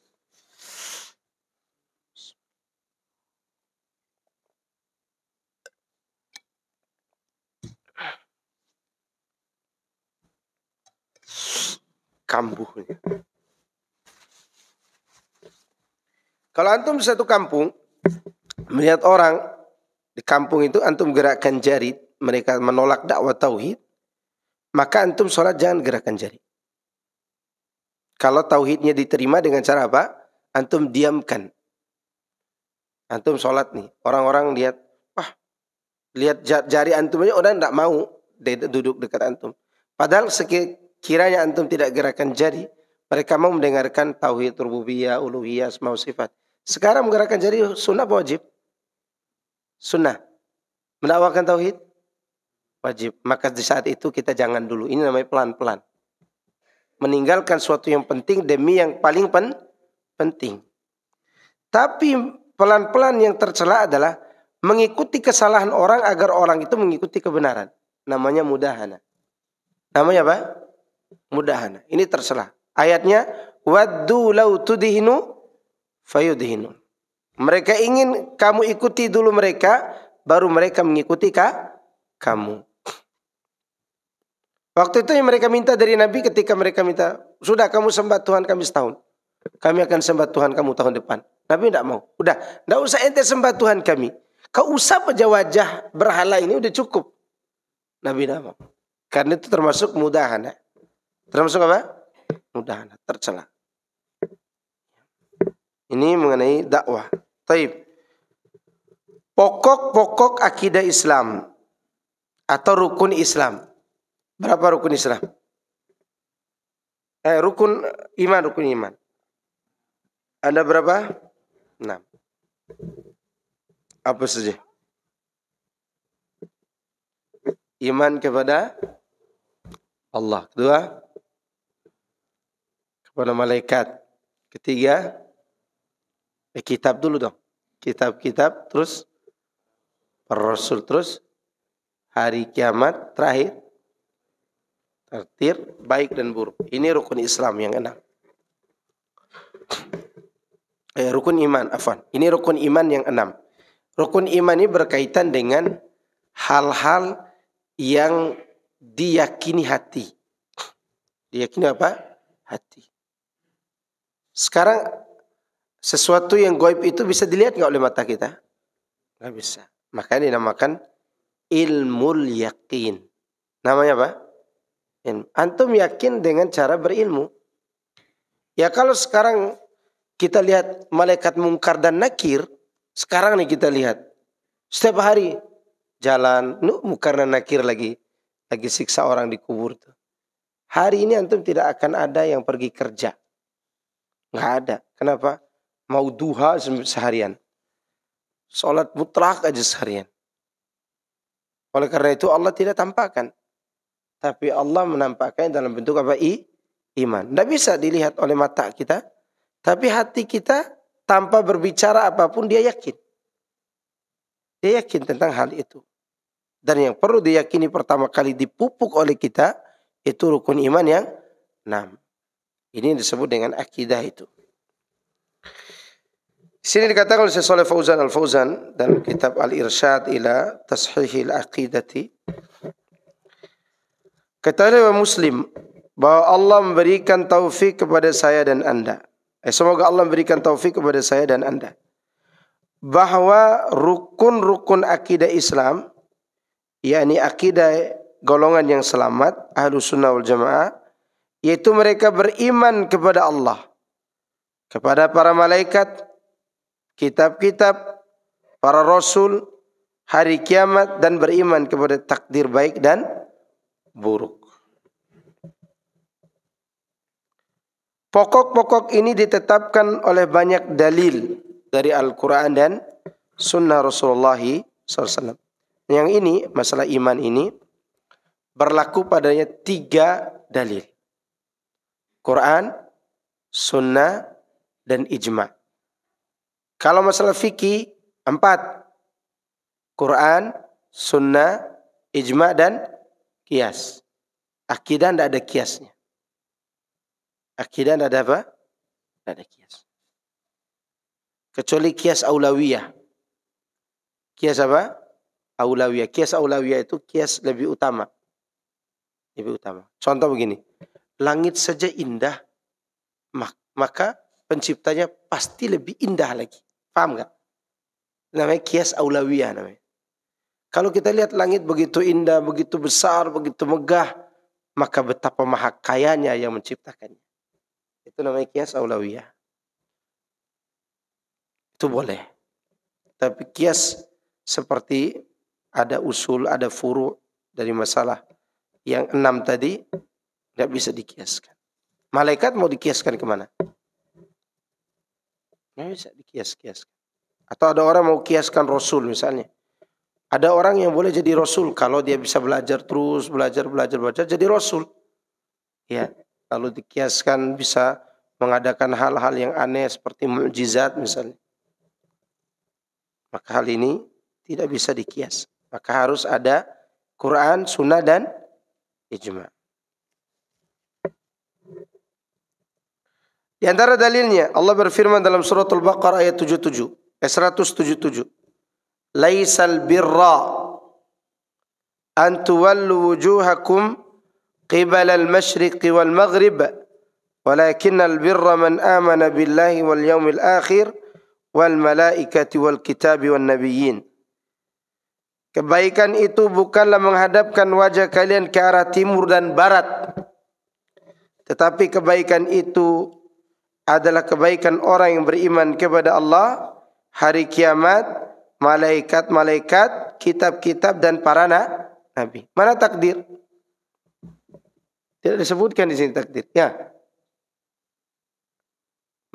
kambuhnya. Kalau antum di satu kampung melihat orang di kampung itu antum gerakkan jari, mereka menolak dakwah tauhid, maka antum sholat jangan gerakkan jari. Kalau tauhidnya diterima dengan cara apa? Antum diamkan. Antum sholat nih, orang-orang lihat, wah, lihat jari antumnya orang tidak mau duduk dekat antum. Padahal kiranya antum tidak gerakan jari, mereka mau mendengarkan tauhid rububiyah, uluhiyah, asma sifat. Sekarang menggerakkan jari sunnah wajib? Sunnah. Mendakwakan tauhid wajib. Maka di saat itu kita jangan dulu. Ini namanya pelan-pelan. Meninggalkan suatu yang penting demi yang paling pen penting. Tapi pelan-pelan yang tercela adalah mengikuti kesalahan orang agar orang itu mengikuti kebenaran. Namanya mudahana. Namanya apa? mudahana. Ini terserah. Ayatnya waddu lau tudhinu fayudhinun. Mereka ingin kamu ikuti dulu mereka, baru mereka mengikuti kah? kamu. Waktu itu yang mereka minta dari Nabi ketika mereka minta, sudah kamu sembah Tuhan kami setahun. Kami akan sembah Tuhan kamu tahun depan. Nabi tidak mau. Udah, tidak usah ente sembah Tuhan kami. Kau usah pejawa wajah berhala ini udah cukup. Nabi tidak mau. Karena itu termasuk Ya. Termasuk apa? Mudahana, tercela. Ini mengenai dakwah. Taib. Pokok-pokok akidah Islam atau rukun Islam. Berapa rukun Islam? Eh, rukun iman, rukun iman. Ada berapa? Enam. Apa saja? Iman kepada Allah. dua kepada malaikat. Ketiga, eh, kitab dulu dong. Kitab-kitab, terus rasul, terus hari kiamat, terakhir tertir, baik dan buruk. Ini rukun Islam yang enam. Eh, rukun iman, afan. Ini rukun iman yang enam. Rukun iman ini berkaitan dengan hal-hal yang diyakini hati. Diyakini apa? Hati. Sekarang sesuatu yang goib itu bisa dilihat nggak oleh mata kita? Nggak bisa. Makanya dinamakan ilmu yakin. Namanya apa? Antum yakin dengan cara berilmu. Ya kalau sekarang kita lihat malaikat mungkar dan nakir, sekarang nih kita lihat. Setiap hari jalan, nu mungkar dan nakir lagi. Lagi siksa orang di kubur tuh. Hari ini antum tidak akan ada yang pergi kerja. Nggak ada. Kenapa? Mau duha seharian. Sholat mutlak aja seharian. Oleh karena itu Allah tidak tampakkan. Tapi Allah menampakkan dalam bentuk apa? I, iman. Tidak bisa dilihat oleh mata kita. Tapi hati kita tanpa berbicara apapun dia yakin. Dia yakin tentang hal itu. Dan yang perlu diyakini pertama kali dipupuk oleh kita itu rukun iman yang enam. Ini disebut dengan akidah itu. Sini dikatakan oleh Syekh Fauzan Al-Fauzan dalam kitab Al-Irsyad ila Tashihil Aqidati. Kata Muslim bahwa Allah memberikan taufik kepada saya dan Anda. Eh, semoga Allah memberikan taufik kepada saya dan Anda. Bahwa rukun-rukun akidah Islam yakni akidah golongan yang selamat Ahlus Sunnah wal Jamaah yaitu mereka beriman kepada Allah, kepada para malaikat, kitab-kitab, para rasul, hari kiamat dan beriman kepada takdir baik dan buruk. Pokok-pokok ini ditetapkan oleh banyak dalil dari Al-Quran dan Sunnah Rasulullah SAW. Yang ini, masalah iman ini, berlaku padanya tiga dalil. Quran, sunnah, dan ijma. Kalau masalah fikih empat. Quran, sunnah, ijma dan kias. Akidah tidak ada kiasnya. Akidah tidak ada apa? Tidak ada kias. Kecuali kias aulawiyah. Kias apa? Aulawiyah. Kias aulawiyah itu kias lebih utama. Lebih utama. Contoh begini langit saja indah, maka penciptanya pasti lebih indah lagi. Paham gak? Namanya kias aulawiyah namanya. Kalau kita lihat langit begitu indah, begitu besar, begitu megah, maka betapa maha kayanya yang menciptakannya. Itu namanya kias aulawiyah. Itu boleh. Tapi kias seperti ada usul, ada furu dari masalah yang enam tadi tidak bisa dikiaskan. Malaikat mau dikiaskan kemana? Tidak bisa dikias-kiaskan. Atau ada orang mau kiaskan Rasul misalnya. Ada orang yang boleh jadi Rasul kalau dia bisa belajar terus, belajar, belajar, belajar, jadi Rasul. Ya, lalu dikiaskan bisa mengadakan hal-hal yang aneh seperti mujizat misalnya. Maka hal ini tidak bisa dikias. Maka harus ada Quran, Sunnah dan ijma. Di antara dalilnya Allah berfirman dalam surat Al-Baqarah ayat 77, eh, 177. Laisal birra an tuwallu wujuhakum qibala al-masyriq wal maghrib walakin al-birra man amana billahi wal yaumil akhir wal malaikati wal kitabi wan nabiyyin. Kebaikan itu bukanlah menghadapkan wajah kalian ke arah timur dan barat. Tetapi kebaikan itu adalah kebaikan orang yang beriman kepada Allah hari kiamat malaikat-malaikat kitab-kitab dan para nabi mana takdir tidak disebutkan di sini takdir ya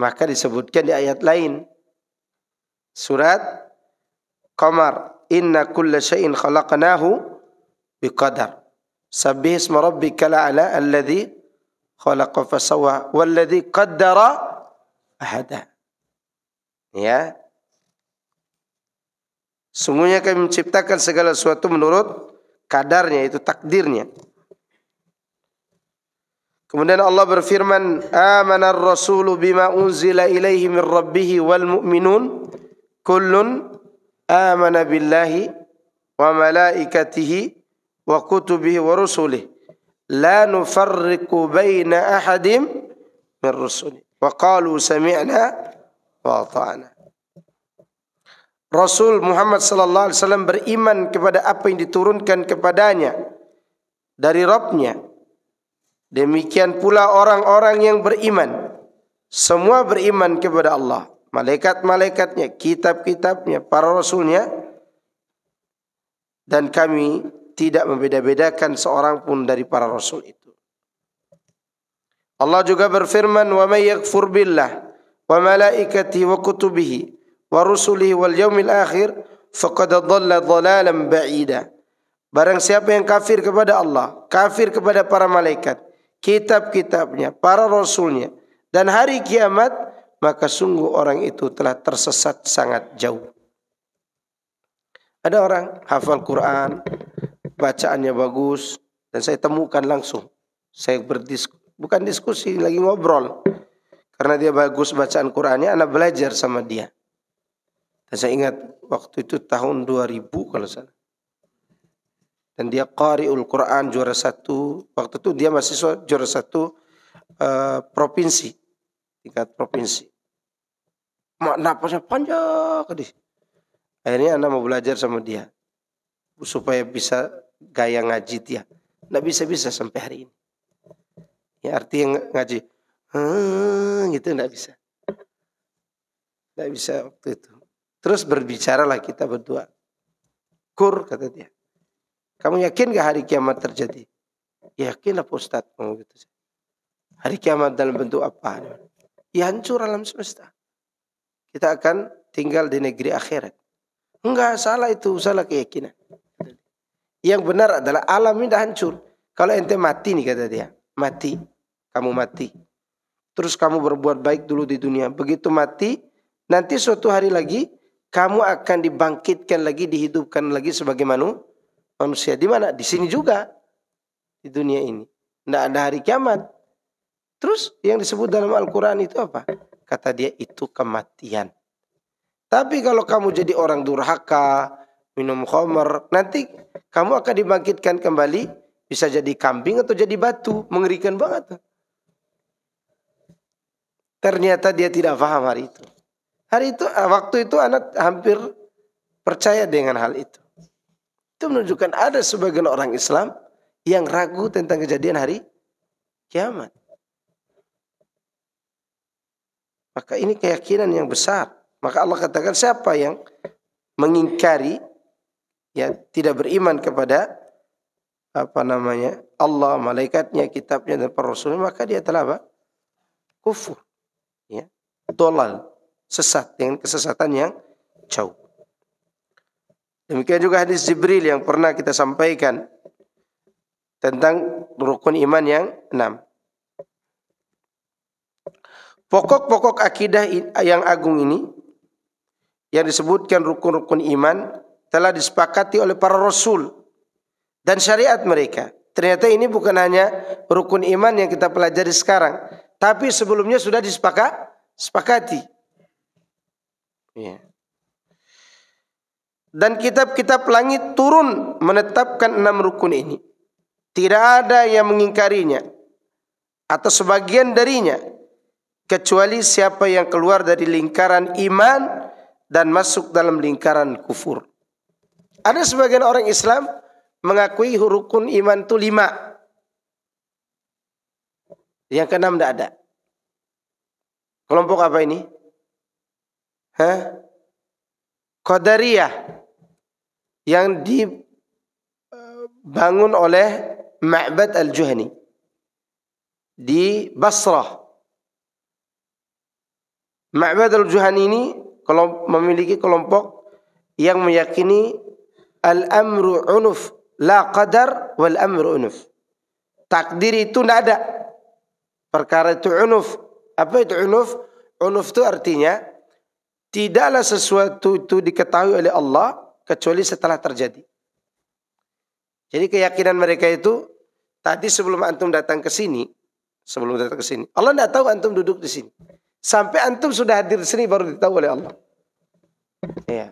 maka disebutkan di ayat lain surat Qamar inna kulla syai'in khalaqnahu biqadar sabbih isma rabbikal a'la alladzi khalaqa fasawwa walladhi qaddara ahada. Ya. Semuanya kami menciptakan segala sesuatu menurut kadarnya itu takdirnya. Kemudian Allah berfirman, "Amana ar-rasulu bima unzila ilaihi min rabbih wal mu'minun kullun amana billahi wa malaikatihi wa kutubihi wa rusulihi." la nufarriqu baina أحد min rusuli wa qalu sami'na wa Rasul Muhammad sallallahu alaihi wasallam beriman kepada apa yang diturunkan kepadanya dari Rabbnya. Demikian pula orang-orang yang beriman. Semua beriman kepada Allah. Malaikat-malaikatnya, kitab-kitabnya, para rasulnya. Dan kami tidak membeda-bedakan seorang pun dari para rasul itu. Allah juga berfirman, "Wa may yaghfur billah wa malaikati wa kutubihi wa rusulihi wal yaumil akhir faqad dhalla dhalalan ba'ida." Barang siapa yang kafir kepada Allah, kafir kepada para malaikat, kitab-kitabnya, para rasulnya, dan hari kiamat, maka sungguh orang itu telah tersesat sangat jauh. Ada orang hafal Quran, bacaannya bagus dan saya temukan langsung. Saya berdiskusi, bukan diskusi, lagi ngobrol. Karena dia bagus bacaan Qur'annya, anak belajar sama dia. Dan saya ingat waktu itu tahun 2000 kalau salah. Dan dia qari'ul Qur'an juara satu. Waktu itu dia mahasiswa juara satu uh, provinsi. Tingkat provinsi. Napasnya panjang. Akhirnya anak mau belajar sama dia. Supaya bisa gaya ngaji dia. Nggak bisa-bisa sampai hari ini. Ya artinya ngaji. Hmm, gitu nggak bisa. Nggak bisa waktu itu. Terus berbicaralah kita berdua. Kur kata dia. Kamu yakin gak hari kiamat terjadi? Yakin Pak Ustaz. Oh, gitu. Hari kiamat dalam bentuk apa? Ya hancur alam semesta. Kita akan tinggal di negeri akhirat. Enggak salah itu, salah keyakinan. Yang benar adalah alam ini dah hancur. Kalau ente mati nih kata dia, mati, kamu mati. Terus kamu berbuat baik dulu di dunia. Begitu mati, nanti suatu hari lagi kamu akan dibangkitkan lagi, dihidupkan lagi sebagai manusia. Di mana? Di sini juga. Di dunia ini. Tidak ada hari kiamat. Terus yang disebut dalam Al-Quran itu apa? Kata dia itu kematian. Tapi kalau kamu jadi orang durhaka, minum khomer, nanti kamu akan dibangkitkan kembali bisa jadi kambing atau jadi batu, mengerikan banget. Ternyata dia tidak paham hari itu. Hari itu eh, waktu itu anak hampir percaya dengan hal itu. Itu menunjukkan ada sebagian orang Islam yang ragu tentang kejadian hari kiamat. Maka ini keyakinan yang besar. Maka Allah katakan siapa yang mengingkari Ya tidak beriman kepada apa namanya Allah, malaikatnya, kitabnya dan para rasul maka dia telah apa? kufur. Ya. Dolal, sesat dengan kesesatan yang jauh. Demikian juga hadis Jibril yang pernah kita sampaikan tentang rukun iman yang enam. Pokok-pokok akidah yang agung ini yang disebutkan rukun-rukun iman telah disepakati oleh para rasul dan syariat mereka. Ternyata ini bukan hanya rukun iman yang kita pelajari sekarang, tapi sebelumnya sudah disepakat sepakati. Iya. Dan kitab-kitab langit turun menetapkan enam rukun ini. Tidak ada yang mengingkarinya atau sebagian darinya kecuali siapa yang keluar dari lingkaran iman dan masuk dalam lingkaran kufur. Ada sebagian orang Islam mengakui rukun iman itu lima. Yang keenam tidak ada. Kelompok apa ini? Hah? Qadariyah yang dibangun oleh Ma'bad al-Juhani di Basrah. Ma'bad al-Juhani ini memiliki kelompok yang meyakini al-amru unuf la qadar wal amru unuf. Takdir itu tidak ada. Perkara itu unuf. Apa itu unuf? Unuf itu artinya tidaklah sesuatu itu diketahui oleh Allah kecuali setelah terjadi. Jadi keyakinan mereka itu tadi sebelum antum datang ke sini, sebelum datang ke sini, Allah tidak tahu antum duduk di sini. Sampai antum sudah hadir di sini baru ditahu oleh Allah. yeah.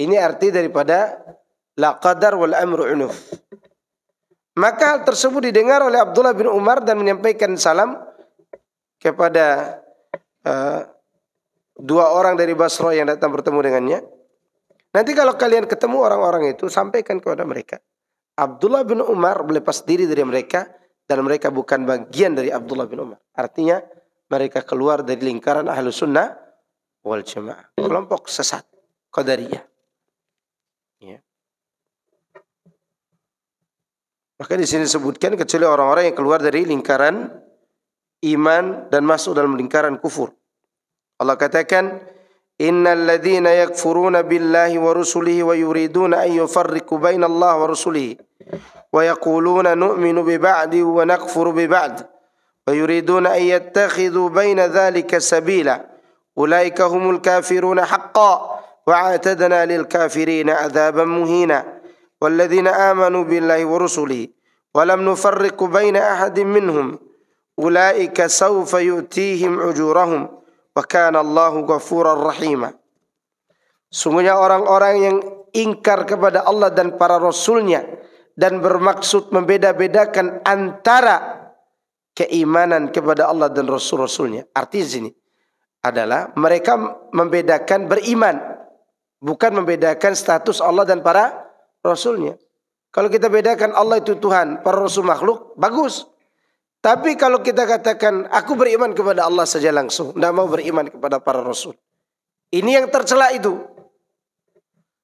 Ini arti daripada la qadar wal amru unuf. Maka hal tersebut didengar oleh Abdullah bin Umar dan menyampaikan salam kepada uh, dua orang dari Basra yang datang bertemu dengannya. Nanti kalau kalian ketemu orang-orang itu sampaikan kepada mereka. Abdullah bin Umar melepas diri dari mereka dan mereka bukan bagian dari Abdullah bin Umar. Artinya mereka keluar dari lingkaran ahlu sunnah wal jamaah. Kelompok sesat. Qadariyah. Maka di sini disebutkan kecuali orang-orang yang keluar dari lingkaran iman dan masuk dalam lingkaran kufur. Allah katakan, "Innal ladzina yakfuruna billahi wa rusulihi wa yuriduna an yufarriqu baina Allah wa rusulihi wa yaquluna nu'minu bi ba'di wa nakfuru bi ba'd wa yuriduna an yattakhidhu baina dhalika sabila ulaika humul kafiruna haqqan wa a'tadna lil kafirina adzaban muhina." والذين آمنوا بالله ورسله ولم نفرق بين أحد منهم أولئك سوف يؤتيهم أجورهم وكان الله غفورا رحيما Sungguhnya orang-orang yang ingkar kepada Allah dan para Rasulnya dan bermaksud membeda-bedakan antara keimanan kepada Allah dan Rasul-Rasulnya. di sini adalah mereka membedakan beriman, bukan membedakan status Allah dan para rasulnya. Kalau kita bedakan Allah itu Tuhan, para rasul makhluk, bagus. Tapi kalau kita katakan aku beriman kepada Allah saja langsung, tidak mau beriman kepada para rasul. Ini yang tercela itu.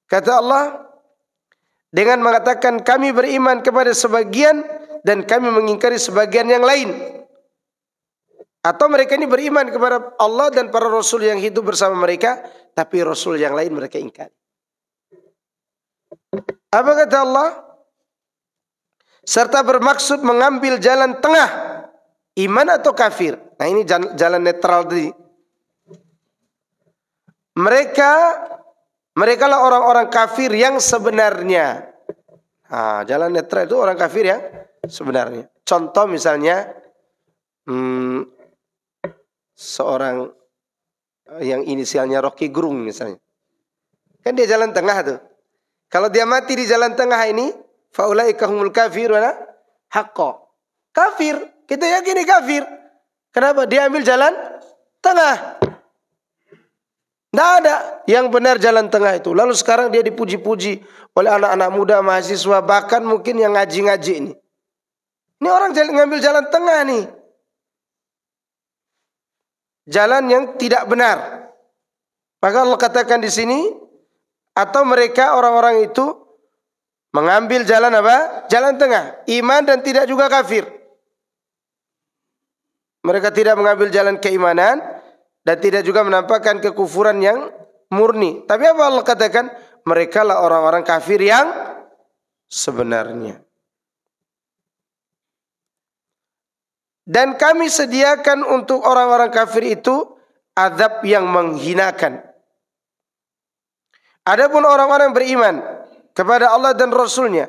Kata Allah dengan mengatakan kami beriman kepada sebagian dan kami mengingkari sebagian yang lain. Atau mereka ini beriman kepada Allah dan para rasul yang hidup bersama mereka, tapi rasul yang lain mereka ingkari. Apa kata Allah? Serta bermaksud mengambil jalan tengah iman atau kafir. Nah ini jalan, netral tadi. Mereka mereka lah orang-orang kafir yang sebenarnya. Nah, jalan netral itu orang kafir ya sebenarnya. Contoh misalnya hmm, seorang yang inisialnya Rocky Gerung misalnya. Kan dia jalan tengah tuh. Kalau dia mati di jalan tengah ini, faulaika kafir, kafiruna Hakko. Kafir, kita yakini kafir. Kenapa? Dia ambil jalan tengah. Tidak ada yang benar jalan tengah itu. Lalu sekarang dia dipuji-puji oleh anak-anak muda, mahasiswa, bahkan mungkin yang ngaji-ngaji ini. Ini orang jalan, ngambil jalan tengah nih. Jalan yang tidak benar. Maka Allah katakan di sini, atau mereka orang-orang itu mengambil jalan apa? Jalan tengah, iman dan tidak juga kafir. Mereka tidak mengambil jalan keimanan dan tidak juga menampakkan kekufuran yang murni. Tapi apa Allah katakan? Mereka lah orang-orang kafir yang sebenarnya. Dan kami sediakan untuk orang-orang kafir itu azab yang menghinakan. Adapun orang-orang beriman kepada Allah dan Rasulnya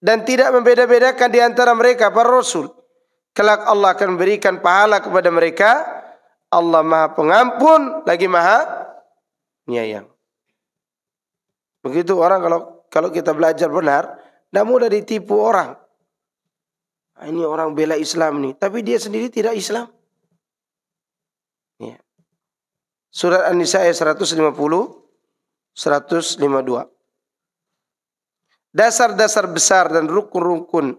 dan tidak membeda-bedakan di antara mereka para Rasul, kelak Allah akan berikan pahala kepada mereka. Allah Maha Pengampun lagi Maha nyayang. Begitu orang kalau kalau kita belajar benar, tidak mudah ditipu orang. Ah, ini orang bela Islam nih, tapi dia sendiri tidak Islam. Ya. Surat An-Nisa ayat 150 152. Dasar-dasar besar dan rukun-rukun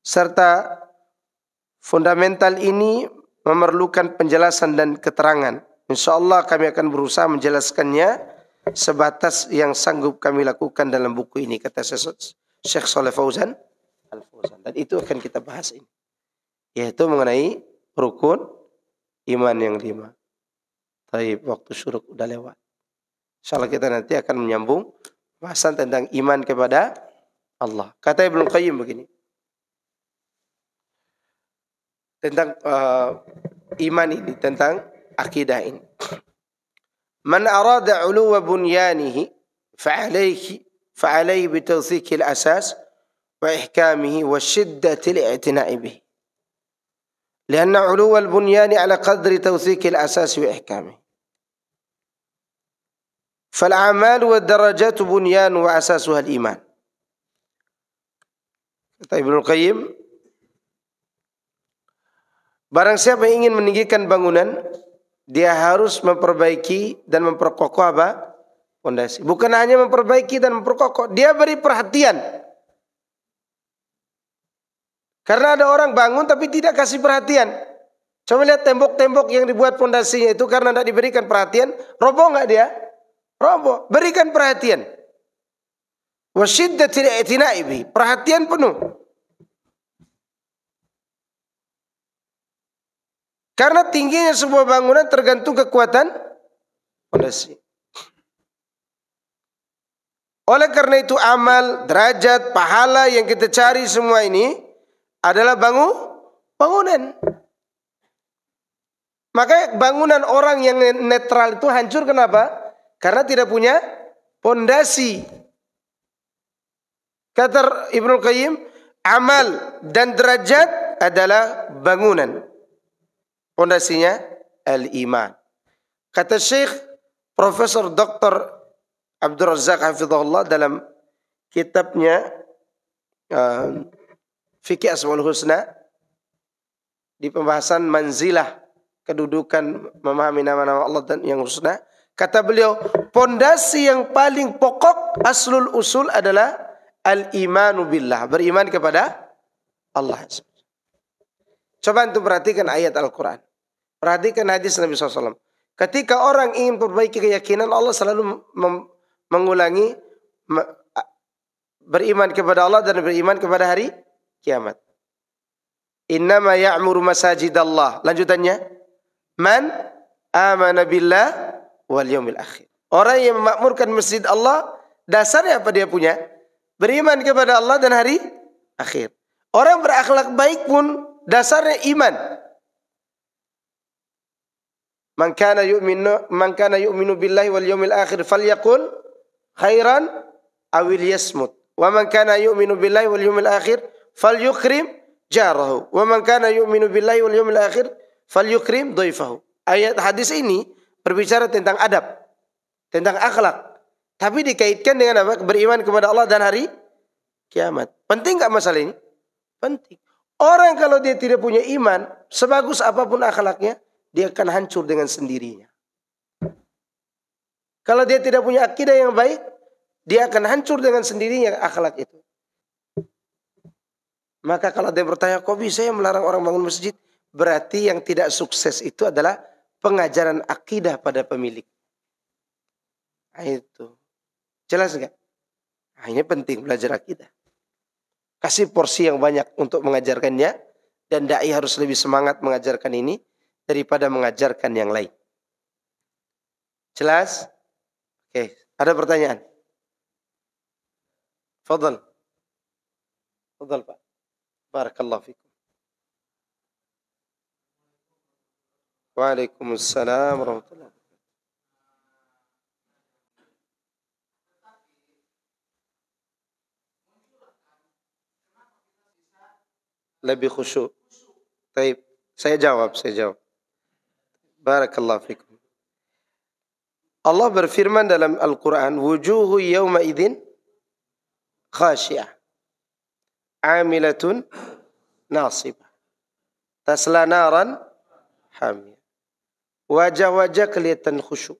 serta fundamental ini memerlukan penjelasan dan keterangan. Insya Allah kami akan berusaha menjelaskannya sebatas yang sanggup kami lakukan dalam buku ini kata Syekh Saleh Fauzan Fauzan dan itu akan kita bahas ini yaitu mengenai rukun iman yang lima. Tapi waktu syuruk udah lewat. InsyaAllah kita nanti akan menyambung bahasan tentang iman kepada Allah. Kata Ibnu Qayyim begini. Tentang uh, iman ini, tentang akidah ini. Man arada uluwa bunyanihi fa'alaihi fa'alaihi bitawthikil asas wa ihkamihi wa shiddatil i'tina'i bihi. لأن علو البنيان على قدر توثيق الأساس وإحكامه فالأعمال والدرجات wa darajat bunyan wa asasuha iman. Kata Ibnu Qayyim, barang siapa yang ingin meninggikan bangunan, dia harus memperbaiki dan memperkokoh apa? Pondasi. Bukan hanya memperbaiki dan memperkokoh, dia beri perhatian. Karena ada orang bangun tapi tidak kasih perhatian. Coba lihat tembok-tembok yang dibuat pondasinya itu karena tidak diberikan perhatian, roboh nggak dia? Roboh, berikan perhatian. Wasyidda tidak perhatian penuh. Karena tingginya sebuah bangunan tergantung kekuatan fondasi. Oleh karena itu amal, derajat, pahala yang kita cari semua ini adalah bangun bangunan. Makanya bangunan orang yang netral itu hancur kenapa? karena tidak punya pondasi. Kata Ibnu Qayyim, amal dan derajat adalah bangunan. Pondasinya al-iman. Kata Syekh Profesor Dr. Abdul Razak Hafizahullah dalam kitabnya uh, um, Fikih Asmaul Husna di pembahasan manzilah kedudukan memahami nama-nama Allah dan yang husna Kata beliau, pondasi yang paling pokok aslul usul adalah al-imanu billah, beriman kepada Allah. Coba untuk perhatikan ayat Al-Quran. Perhatikan hadis Nabi SAW. Ketika orang ingin perbaiki keyakinan, Allah selalu mengulangi beriman kepada Allah dan beriman kepada hari kiamat. Innama ya'muru masajid Allah. Lanjutannya. Man amana billah wal yaumil akhir. Orang yang memakmurkan masjid Allah, dasarnya apa dia punya? Beriman kepada Allah dan hari akhir. Orang berakhlak baik pun dasarnya iman. Man kana yu'minu man kana yu'minu billahi wal yaumil akhir falyaqul khairan aw yasmut. Wa man kana yu'minu billahi wal yaumil akhir falyukrim jarahu. Wa man kana yu'minu billahi wal yaumil akhir falyukrim dhaifahu. Ayat hadis ini berbicara tentang adab, tentang akhlak, tapi dikaitkan dengan apa? Beriman kepada Allah dan hari kiamat. Penting nggak masalah ini? Penting. Orang kalau dia tidak punya iman, sebagus apapun akhlaknya, dia akan hancur dengan sendirinya. Kalau dia tidak punya akidah yang baik, dia akan hancur dengan sendirinya akhlak itu. Maka kalau dia bertanya, kok bisa ya melarang orang bangun masjid? Berarti yang tidak sukses itu adalah pengajaran akidah pada pemilik. Nah, itu. Jelas nggak? Nah, ini penting belajar akidah. Kasih porsi yang banyak untuk mengajarkannya dan dai harus lebih semangat mengajarkan ini daripada mengajarkan yang lain. Jelas? Oke, ada pertanyaan? Fadal. Fadal, Pak. Barakallahu fikum. وعليكم السلام ورحمة الله lebih khusyuk. Taib. Saya jawab, saya jawab. Barakallah fikum. Allah berfirman dalam Al-Quran, wujuhu yawma idin khasyiah. Amilatun nasibah. Tasla naran hamiyah. wajah-wajah kelihatan khusyuk.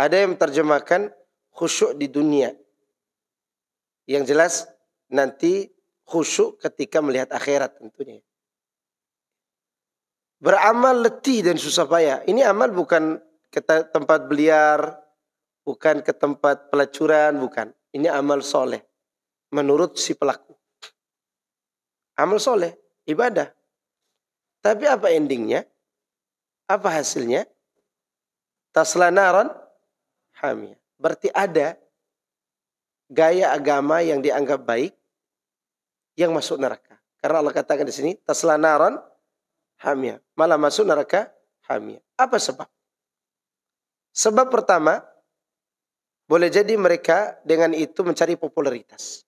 Ada yang terjemahkan khusyuk di dunia. Yang jelas nanti khusyuk ketika melihat akhirat tentunya. Beramal letih dan susah payah. Ini amal bukan ke tempat beliar, bukan ke tempat pelacuran, bukan. Ini amal soleh menurut si pelaku. Amal soleh, ibadah. Tapi apa endingnya? Apa hasilnya? Tasla naron hamia. Berarti ada gaya agama yang dianggap baik yang masuk neraka. Karena Allah katakan di sini tasla naron hamia. Malah masuk neraka hamia. Apa sebab? Sebab pertama, boleh jadi mereka dengan itu mencari popularitas.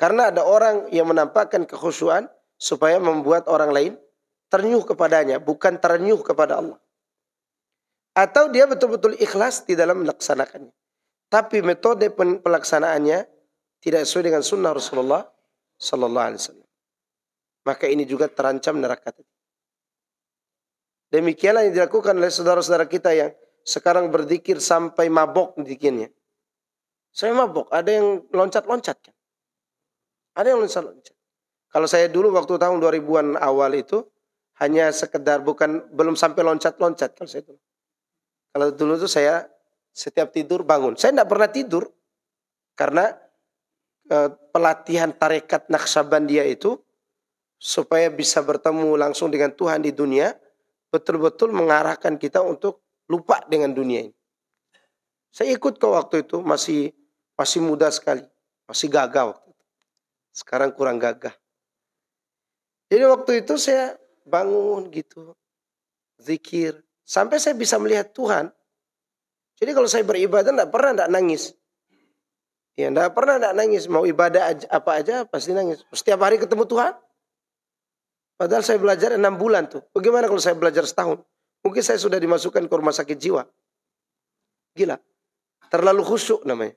Karena ada orang yang menampakkan kekhusyuan supaya membuat orang lain ternyuh kepadanya, bukan ternyuh kepada Allah. Atau dia betul-betul ikhlas di dalam melaksanakannya. Tapi metode pelaksanaannya tidak sesuai dengan sunnah Rasulullah Sallallahu Alaihi Wasallam. Maka ini juga terancam neraka tadi. Demikianlah yang dilakukan oleh saudara-saudara kita yang sekarang berzikir sampai mabok zikirnya. Saya mabok, ada yang loncat-loncat kan. Ada yang loncat-loncat. Kalau saya dulu waktu tahun 2000-an awal itu, hanya sekedar bukan belum sampai loncat-loncat kalau saya dulu. Kalau dulu itu saya setiap tidur bangun. Saya tidak pernah tidur karena eh, pelatihan tarekat naksabandia itu supaya bisa bertemu langsung dengan Tuhan di dunia betul-betul mengarahkan kita untuk lupa dengan dunia ini. Saya ikut ke waktu itu masih masih muda sekali, masih gagah waktu itu. Sekarang kurang gagah. Jadi waktu itu saya bangun gitu. Zikir. Sampai saya bisa melihat Tuhan. Jadi kalau saya beribadah tidak pernah tidak nangis. Ya tidak pernah tidak nangis. Mau ibadah aja, apa aja pasti nangis. Setiap hari ketemu Tuhan. Padahal saya belajar enam bulan tuh. Bagaimana kalau saya belajar setahun? Mungkin saya sudah dimasukkan ke rumah sakit jiwa. Gila. Terlalu khusyuk namanya.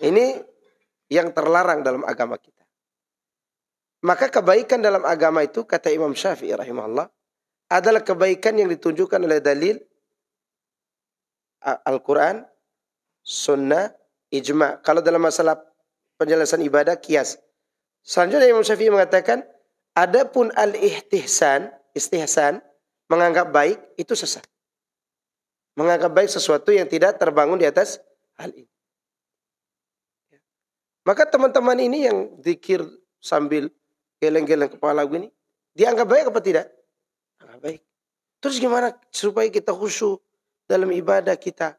Ini yang terlarang dalam agama kita. Maka kebaikan dalam agama itu kata Imam Syafi'i rahimahullah adalah kebaikan yang ditunjukkan oleh dalil Al-Quran, Sunnah, Ijma. Kalau dalam masalah penjelasan ibadah, kias. Selanjutnya Imam Syafi'i mengatakan, adapun al-ihtihsan, istihsan, menganggap baik itu sesat. Menganggap baik sesuatu yang tidak terbangun di atas hal ini. Maka teman-teman ini yang dikir sambil geleng-geleng kepala gue ini dianggap baik apa tidak? Anggap baik. Terus gimana supaya kita khusyuk dalam ibadah kita?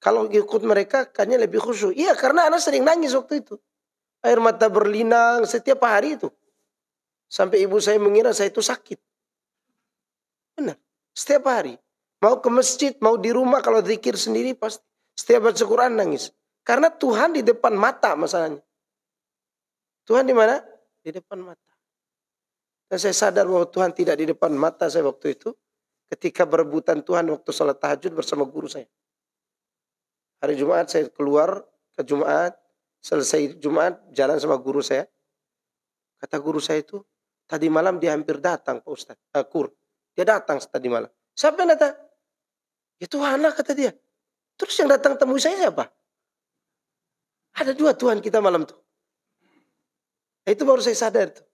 Kalau ikut mereka kayaknya lebih khusyuk. Iya karena anak sering nangis waktu itu. Air mata berlinang setiap hari itu. Sampai ibu saya mengira saya itu sakit. Benar. Setiap hari. Mau ke masjid, mau di rumah kalau zikir sendiri pasti. Setiap baca Quran nangis. Karena Tuhan di depan mata masalahnya. Tuhan di mana? di depan mata. Dan saya sadar bahwa Tuhan tidak di depan mata saya waktu itu. Ketika berebutan Tuhan waktu sholat tahajud bersama guru saya. Hari Jumat saya keluar ke Jumat. Selesai Jumat jalan sama guru saya. Kata guru saya itu, tadi malam dia hampir datang Pak Ustaz. Uh, eh, Kur. Dia datang tadi malam. Siapa yang datang? Ya Tuhan lah kata dia. Terus yang datang temui saya siapa? Ada dua Tuhan kita malam tuh. Eh, itu baru saya sadar tuh.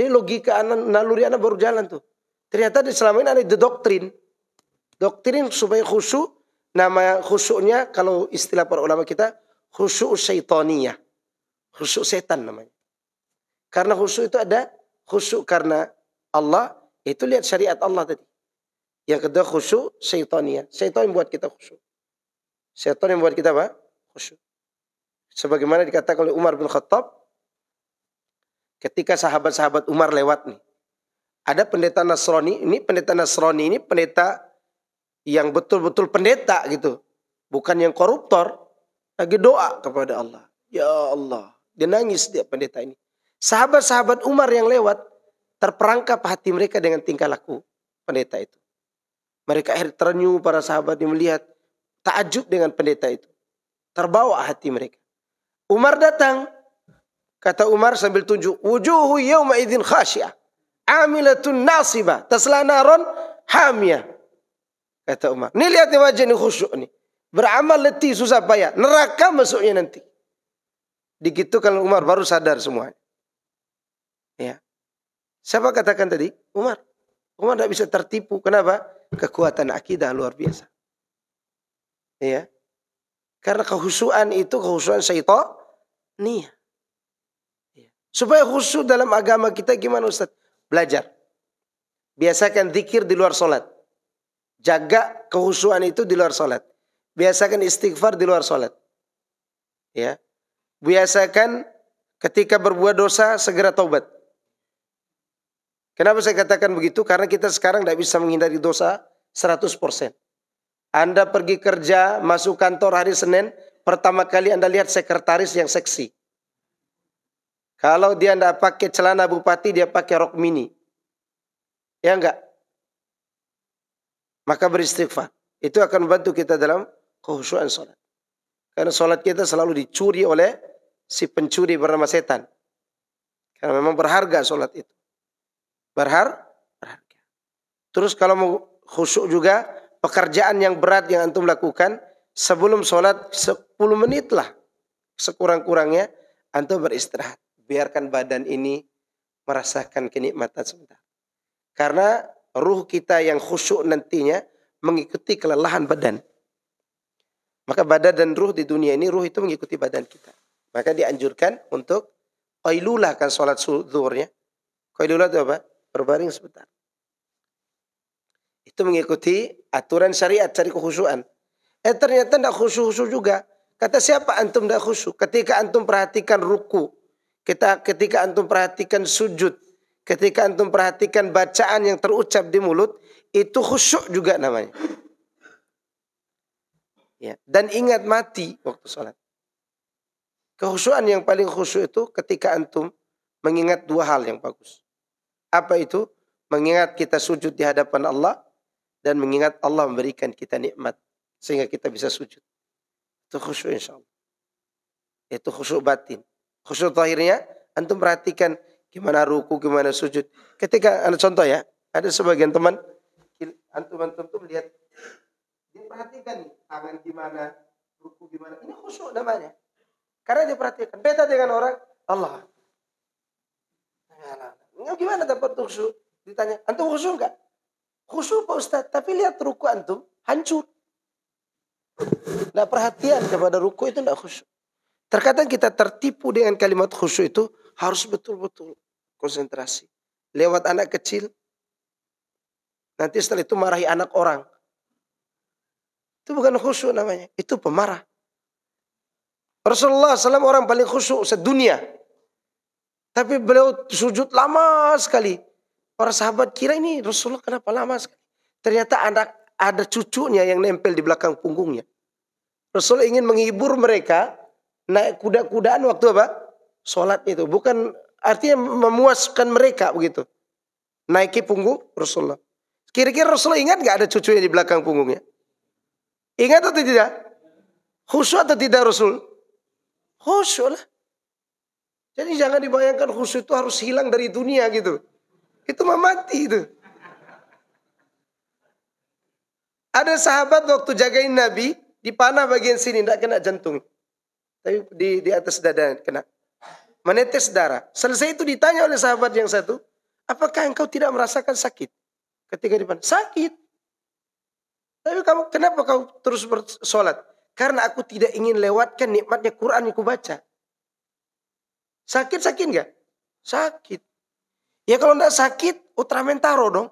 Jadi logika anak, naluri anak baru jalan tuh. Ternyata di selama ini ada the doktrin. Doktrin supaya khusyuk. Nama khusyuknya kalau istilah para ulama kita khusyuk syaitonia, Khusyuk setan namanya. Karena khusyuk itu ada khusyuk karena Allah. Itu lihat syariat Allah tadi. Yang kedua khusyuk syaitonia, Syaitan yang buat kita khusyuk. Syaitan yang buat kita apa? Khusyuk. Sebagaimana dikatakan oleh Umar bin Khattab ketika sahabat-sahabat Umar lewat nih. Ada pendeta Nasrani, ini pendeta Nasrani ini pendeta yang betul-betul pendeta gitu. Bukan yang koruptor. Lagi doa kepada Allah. Ya Allah. Dia nangis dia pendeta ini. Sahabat-sahabat Umar yang lewat terperangkap hati mereka dengan tingkah laku pendeta itu. Mereka akhirnya terenyuh para sahabat yang melihat takjub dengan pendeta itu. Terbawa hati mereka. Umar datang Kata Umar sambil tunjuk, wujuhu yawma idzin khasyah. Amilatun nasiba tasla naron hamia. Kata Umar, nih lihat wajah ini khusyuk nih. Beramal letih susah payah, neraka masuknya nanti. Dikitukan kalau Umar baru sadar semua Ya. Siapa katakan tadi? Umar. Umar tidak bisa tertipu. Kenapa? Kekuatan akidah luar biasa. Ya. Karena kehusuan itu kehusuan syaitan. Nih. Supaya khusyuk dalam agama kita gimana Ustaz? Belajar. Biasakan zikir di luar sholat. Jaga kehusuan itu di luar sholat. Biasakan istighfar di luar sholat. Ya. Biasakan ketika berbuat dosa segera taubat. Kenapa saya katakan begitu? Karena kita sekarang tidak bisa menghindari dosa 100%. Anda pergi kerja, masuk kantor hari Senin, pertama kali Anda lihat sekretaris yang seksi. Kalau dia tidak pakai celana bupati, dia pakai rok mini. Ya enggak? Maka beristighfar. Itu akan membantu kita dalam kehusuan sholat. Karena sholat kita selalu dicuri oleh si pencuri bernama setan. Karena memang berharga sholat itu. Berhar? Berharga. Terus kalau mau khusyuk juga, pekerjaan yang berat yang antum lakukan, sebelum sholat 10 menit lah. Sekurang-kurangnya, antum beristirahat biarkan badan ini merasakan kenikmatan sebentar. Karena ruh kita yang khusyuk nantinya mengikuti kelelahan badan. Maka badan dan ruh di dunia ini ruh itu mengikuti badan kita. Maka dianjurkan untuk qailulahkan kan sholat zuhurnya. Qailulah itu apa? Berbaring sebentar. Itu mengikuti aturan syariat cari kekhusyuan. Eh ternyata tidak khusyuk-khusyuk juga. Kata siapa antum tidak khusyuk? Ketika antum perhatikan ruku, kita ketika antum perhatikan sujud, ketika antum perhatikan bacaan yang terucap di mulut, itu khusyuk juga namanya. Ya, dan ingat mati waktu sholat. Kehusuan yang paling khusyuk itu ketika antum mengingat dua hal yang bagus. Apa itu? Mengingat kita sujud di hadapan Allah dan mengingat Allah memberikan kita nikmat sehingga kita bisa sujud. Itu khusyuk insya Allah. Itu khusyuk batin. Khusyuk tahirnya, antum perhatikan gimana ruku, gimana sujud. Ketika ada anu, contoh ya, ada sebagian teman antum-antum tuh melihat dia perhatikan tangan gimana, ruku gimana. Ini khusyuk namanya. Karena dia perhatikan. Beda dengan orang Allah. Enggak gimana dapat khusyuk? Ditanya, antum khusyuk enggak? Khusyuk Pak ustad tapi lihat ruku antum hancur. Nah perhatian kepada ruku itu tidak khusyuk. Terkadang kita tertipu dengan kalimat khusyuk itu harus betul-betul konsentrasi. Lewat anak kecil, nanti setelah itu marahi anak orang. Itu bukan khusyuk namanya, itu pemarah. Rasulullah SAW orang paling khusyuk sedunia. Tapi beliau sujud lama sekali. Para sahabat kira ini Rasulullah kenapa lama sekali. Ternyata anak ada cucunya yang nempel di belakang punggungnya. Rasul ingin menghibur mereka naik kuda-kudaan waktu apa? Sholat itu. Bukan artinya memuaskan mereka begitu. Naiki punggung Rasulullah. Kira-kira Rasulullah ingat gak ada cucunya di belakang punggungnya? Ingat atau tidak? Khusyuk atau tidak Rasul? Khusyuk lah. Jadi jangan dibayangkan khusyuk itu harus hilang dari dunia gitu. Itu mah mati itu. Ada sahabat waktu jagain Nabi, di panah bagian sini, tidak kena jantung tapi di di atas dada kena menetes darah. Selesai itu ditanya oleh sahabat yang satu, apakah engkau tidak merasakan sakit ketika di depan? Sakit. Tapi kamu kenapa kau terus bersolat? Karena aku tidak ingin lewatkan nikmatnya Quran yang kubaca. Sakit sakit nggak? Sakit. Ya kalau enggak sakit, Ultraman taro dong.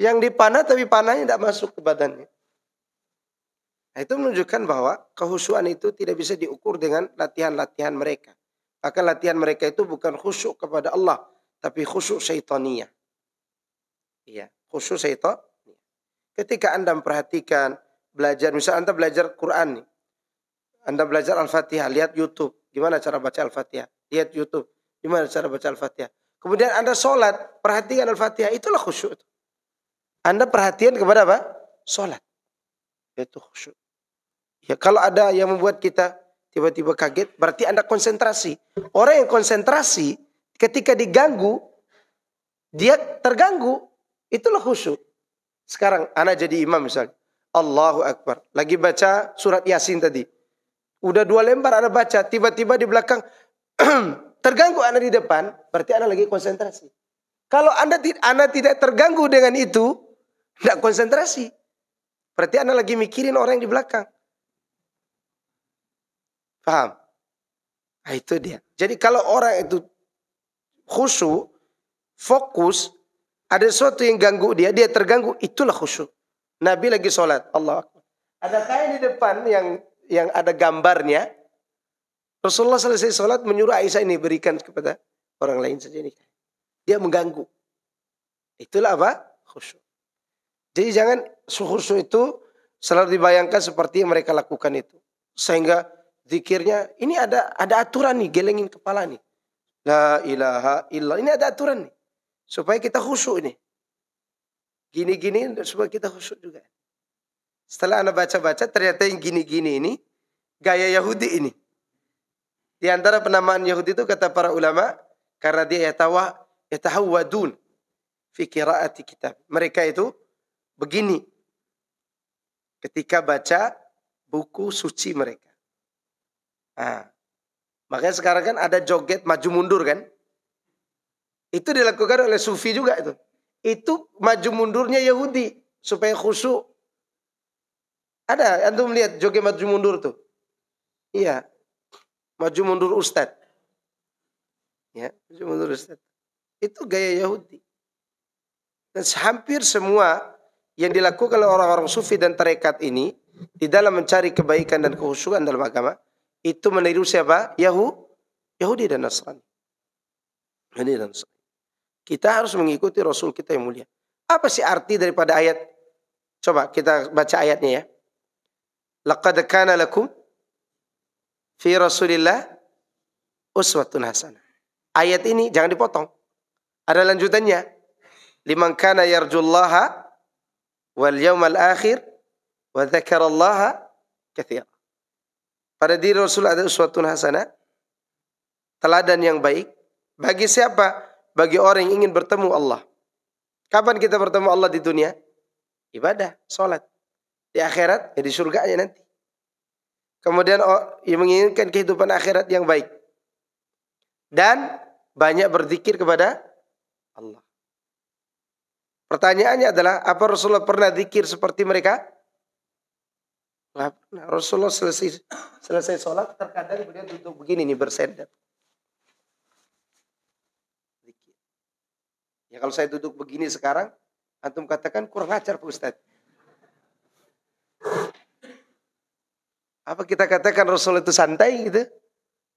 Yang dipanah tapi panahnya tidak masuk ke badannya. Nah, itu menunjukkan bahwa kehusuan itu tidak bisa diukur dengan latihan-latihan mereka. Maka latihan mereka itu bukan khusyuk kepada Allah, tapi khusyuk syaitania. Iya, khusyuk syaitan. Ketika Anda memperhatikan belajar, misal Anda belajar Quran nih. Anda belajar Al-Fatihah, lihat YouTube, gimana cara baca Al-Fatihah. Lihat YouTube, gimana cara baca Al-Fatihah. Kemudian Anda sholat, perhatikan Al-Fatihah, itulah khusyuk. Anda perhatian kepada apa? Sholat. Itu khusyuk. Ya, kalau ada yang membuat kita tiba-tiba kaget, berarti Anda konsentrasi. Orang yang konsentrasi ketika diganggu, dia terganggu, itulah khusyuk. Sekarang anda jadi imam misalnya. Allahu Akbar. Lagi baca surat Yasin tadi. Udah dua lembar anda baca, tiba-tiba di belakang terganggu anda di depan, berarti anda lagi konsentrasi. Kalau anda Anda tidak terganggu dengan itu, tidak konsentrasi. Berarti anda lagi mikirin orang yang di belakang. Paham? Nah, itu dia. Jadi kalau orang itu khusyuk, fokus, ada sesuatu yang ganggu dia, dia terganggu, itulah khusyuk. Nabi lagi sholat, Allah Ada kain di depan yang yang ada gambarnya. Rasulullah selesai sholat menyuruh Aisyah ini berikan kepada orang lain saja ini. Dia mengganggu. Itulah apa? Khusyuk. Jadi jangan khusyuk itu selalu dibayangkan seperti mereka lakukan itu. Sehingga zikirnya ini ada ada aturan nih gelengin kepala nih la ilaha illallah ini ada aturan nih supaya kita khusyuk nih gini-gini supaya kita khusyuk juga setelah anak baca-baca ternyata yang gini-gini ini gaya Yahudi ini di antara penamaan Yahudi itu kata para ulama karena dia yatawa yatahawadun fi qiraati kitab mereka itu begini ketika baca buku suci mereka Nah, makanya sekarang kan ada joget maju mundur kan? Itu dilakukan oleh sufi juga itu. Itu maju mundurnya Yahudi supaya khusyuk. Ada, antum lihat joget maju mundur tuh. Iya. Maju mundur ustad. Ya, maju mundur ustad. Itu gaya Yahudi. Dan hampir semua yang dilakukan oleh orang-orang sufi dan tarekat ini di dalam mencari kebaikan dan kehusuan dalam agama itu meniru siapa? Yahu, Yahudi dan Nasrani. Yahudi dan Nasrani. Kita harus mengikuti Rasul kita yang mulia. Apa sih arti daripada ayat? Coba kita baca ayatnya ya. Laqad kana lakum fi Rasulillah uswatun hasanah. Ayat ini jangan dipotong. Ada lanjutannya. Liman kana yarjullaha wal yawmal akhir wa dzakarallaha katsiran. Pada diri Rasul ada suatu hasanah. Teladan yang baik. Bagi siapa? Bagi orang yang ingin bertemu Allah. Kapan kita bertemu Allah di dunia? Ibadah, sholat. Di akhirat, ya di surga aja nanti. Kemudian oh, yang menginginkan kehidupan akhirat yang baik. Dan banyak berzikir kepada Allah. Pertanyaannya adalah, apa Rasulullah pernah zikir seperti mereka? Nah, Rasulullah selesai selesai sholat terkadang beliau duduk begini nih bersendar. Ya kalau saya duduk begini sekarang, antum katakan kurang ajar Pak Ustadz. Apa kita katakan Rasul itu santai gitu?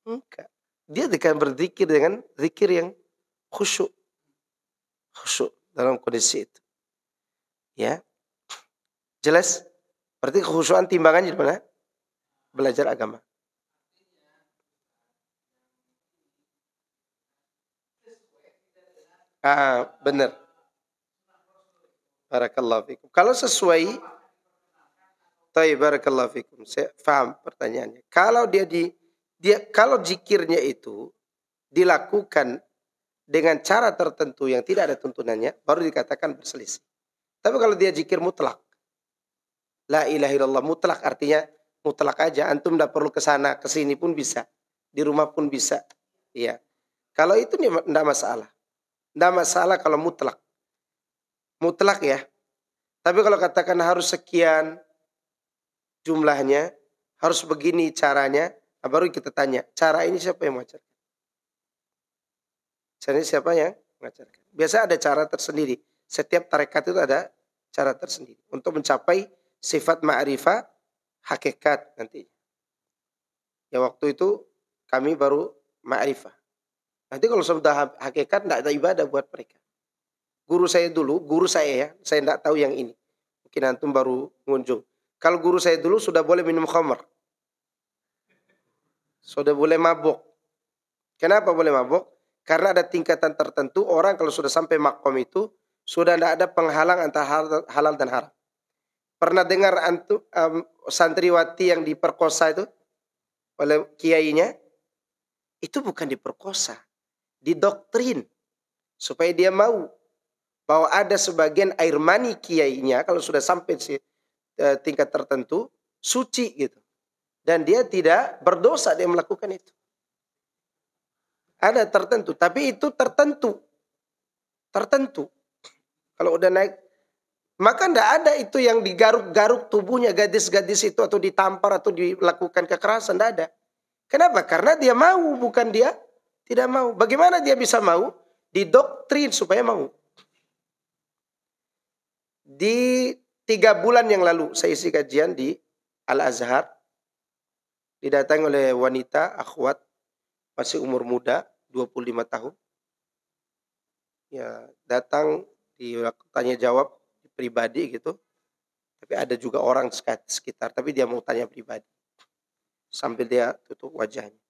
Enggak. Dia akan berzikir dengan zikir yang khusyuk. Khusyuk dalam kondisi itu. Ya. Jelas? Berarti kekhusyuan timbangan di mana? Belajar agama. Ah, ah benar. Barakallahu fikum. Kalau sesuai tayyib barakallahu fikum. Saya paham pertanyaannya. Kalau dia di dia kalau zikirnya itu dilakukan dengan cara tertentu yang tidak ada tuntunannya baru dikatakan berselisih. Tapi kalau dia zikir mutlak La ilaha illallah mutlak artinya mutlak aja. Antum tidak perlu ke sana, ke sini pun bisa. Di rumah pun bisa. ya Kalau itu tidak masalah. Tidak masalah kalau mutlak. Mutlak ya. Tapi kalau katakan harus sekian jumlahnya, harus begini caranya, nah baru kita tanya, cara ini siapa yang mengajarkan? Cara ini siapa yang mengajarkan? Biasa ada cara tersendiri. Setiap tarekat itu ada cara tersendiri untuk mencapai sifat ma'rifah hakikat nanti. Ya waktu itu kami baru ma'rifah. Nanti kalau sudah hakikat tidak ada ibadah buat mereka. Guru saya dulu, guru saya ya, saya tidak tahu yang ini. Mungkin antum baru mengunjung. Kalau guru saya dulu sudah boleh minum khamar. Sudah boleh mabuk. Kenapa boleh mabuk? Karena ada tingkatan tertentu orang kalau sudah sampai makom itu sudah tidak ada penghalang antara halal dan haram. Pernah dengar antu, um, santriwati yang diperkosa itu oleh kiainya? Itu bukan diperkosa, didoktrin supaya dia mau bahwa ada sebagian air mani kiainya kalau sudah sampai si, e, tingkat tertentu suci gitu. Dan dia tidak berdosa dia melakukan itu. Ada tertentu, tapi itu tertentu. Tertentu. Kalau udah naik maka tidak ada itu yang digaruk-garuk tubuhnya gadis-gadis itu atau ditampar atau dilakukan kekerasan, tidak ada. Kenapa? Karena dia mau, bukan dia tidak mau. Bagaimana dia bisa mau? Didoktrin supaya mau. Di tiga bulan yang lalu saya isi kajian di Al-Azhar. Didatangi oleh wanita, akhwat, masih umur muda, 25 tahun. Ya, datang di tanya jawab pribadi gitu. Tapi ada juga orang sekitar, tapi dia mau tanya pribadi. Sambil dia tutup wajahnya.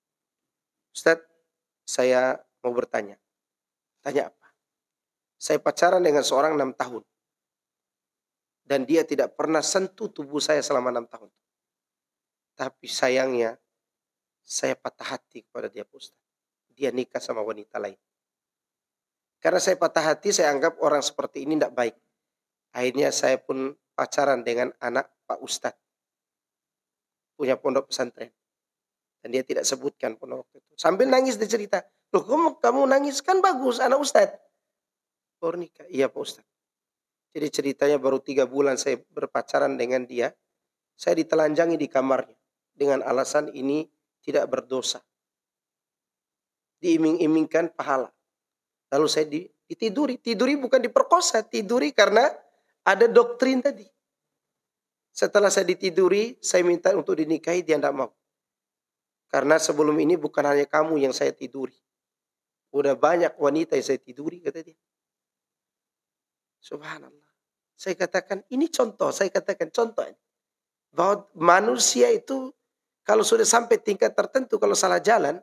Ustadz, saya mau bertanya. Tanya apa? Saya pacaran dengan seorang enam tahun. Dan dia tidak pernah sentuh tubuh saya selama enam tahun. Tapi sayangnya, saya patah hati kepada dia, Ustadz. Dia nikah sama wanita lain. Karena saya patah hati, saya anggap orang seperti ini tidak baik. Akhirnya saya pun pacaran dengan anak Pak Ustadz. Punya pondok pesantren. Dan dia tidak sebutkan pondok waktu itu. Sambil nangis dia cerita. Loh kamu, kamu nangis kan bagus anak Ustadz. Baru nikah. Iya Pak Ustadz. Jadi ceritanya baru tiga bulan saya berpacaran dengan dia. Saya ditelanjangi di kamarnya. Dengan alasan ini tidak berdosa. Diiming-imingkan pahala. Lalu saya ditiduri. Tiduri bukan diperkosa. Tiduri karena ada doktrin tadi. Setelah saya ditiduri, saya minta untuk dinikahi, dia tidak mau. Karena sebelum ini bukan hanya kamu yang saya tiduri. Udah banyak wanita yang saya tiduri, kata dia. Subhanallah. Saya katakan, ini contoh, saya katakan contoh. Bahwa manusia itu kalau sudah sampai tingkat tertentu, kalau salah jalan,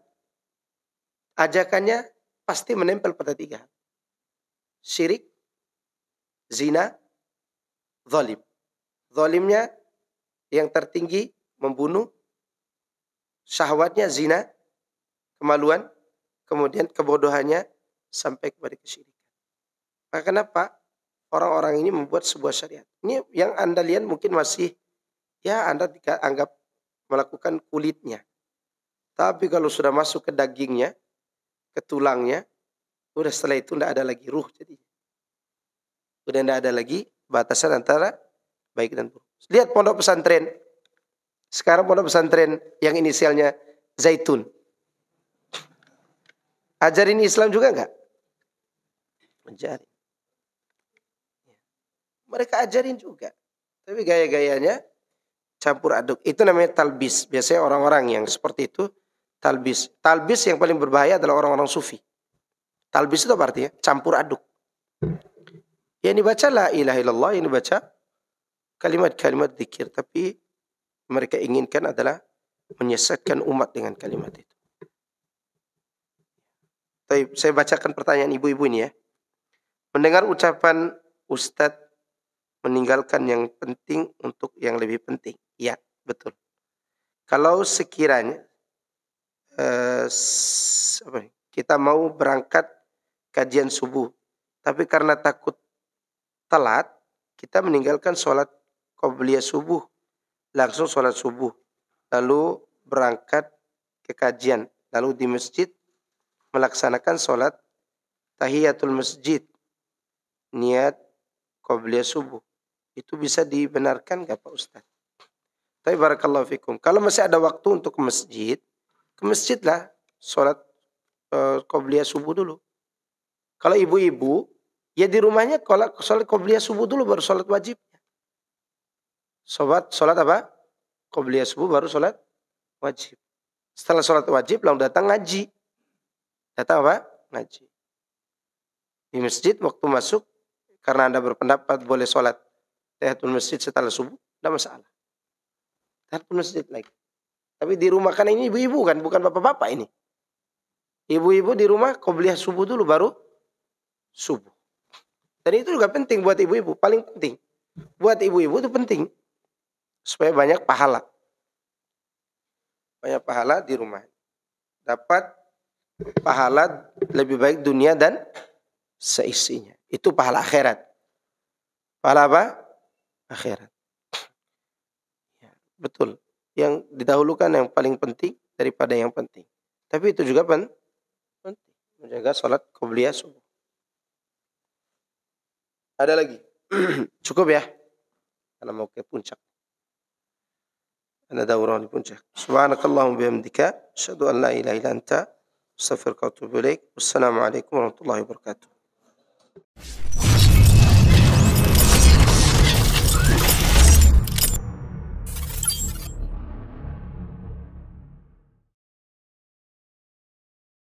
ajakannya pasti menempel pada tiga. Syirik, zina, zalim. Zalimnya yang tertinggi membunuh, syahwatnya zina, kemaluan, kemudian kebodohannya sampai kepada kesyirikan. Maka kenapa orang-orang ini membuat sebuah syariat? Ini yang Anda lihat mungkin masih ya Anda tidak anggap melakukan kulitnya. Tapi kalau sudah masuk ke dagingnya, ke tulangnya, udah setelah itu tidak ada lagi ruh jadi. Udah tidak ada lagi batasan antara baik dan buruk. Lihat pondok pesantren. Sekarang pondok pesantren yang inisialnya Zaitun. Ajarin Islam juga enggak? Ajarin. Mereka ajarin juga. Tapi gaya-gayanya campur aduk. Itu namanya talbis. Biasanya orang-orang yang seperti itu talbis. Talbis yang paling berbahaya adalah orang-orang sufi. Talbis itu apa artinya? Campur aduk. Yang dibaca la ilaha illallah, yang dibaca kalimat-kalimat zikir. Tapi mereka inginkan adalah menyesatkan umat dengan kalimat itu. saya bacakan pertanyaan ibu-ibu ini ya. Mendengar ucapan Ustadz meninggalkan yang penting untuk yang lebih penting. Ya, betul. Kalau sekiranya eh, kita mau berangkat kajian subuh, tapi karena takut telat, kita meninggalkan sholat qobliyah subuh, langsung sholat subuh, lalu berangkat ke kajian, lalu di masjid melaksanakan sholat tahiyatul masjid, niat qobliyah subuh. Itu bisa dibenarkan gak Pak Ustadz? Tapi barakallahu fikum. Kalau masih ada waktu untuk ke masjid, ke masjidlah sholat uh, subuh dulu. Kalau ibu-ibu Ya di rumahnya kalau sholat qobliyah subuh dulu baru sholat wajib sobat sholat apa? Qobliyah subuh baru sholat wajib. Setelah sholat wajib lalu datang ngaji. Datang apa? Ngaji. Di masjid waktu masuk karena anda berpendapat boleh sholat tahiyatul masjid setelah subuh, tidak masalah. Tahiyatul masjid lagi. Tapi di rumah kan ini ibu-ibu kan, bukan bapak-bapak ini. Ibu-ibu di rumah qobliyah subuh dulu baru subuh. Dan itu juga penting buat ibu-ibu, paling penting. Buat ibu-ibu itu penting. Supaya banyak pahala. Banyak pahala di rumah. Dapat pahala lebih baik dunia dan seisinya. Itu pahala akhirat. Pahala apa? Akhirat. Ya, betul. Yang didahulukan yang paling penting daripada yang penting. Tapi itu juga penting. Menjaga sholat kubliya subuh. Ada lagi? Cukup ya. Karena mau ke puncak. Anda dauran di puncak. Subhanakallahumma bihamdika, Asyadu an la ilaha illa anta, Assalamualaikum warahmatullahi wabarakatuh.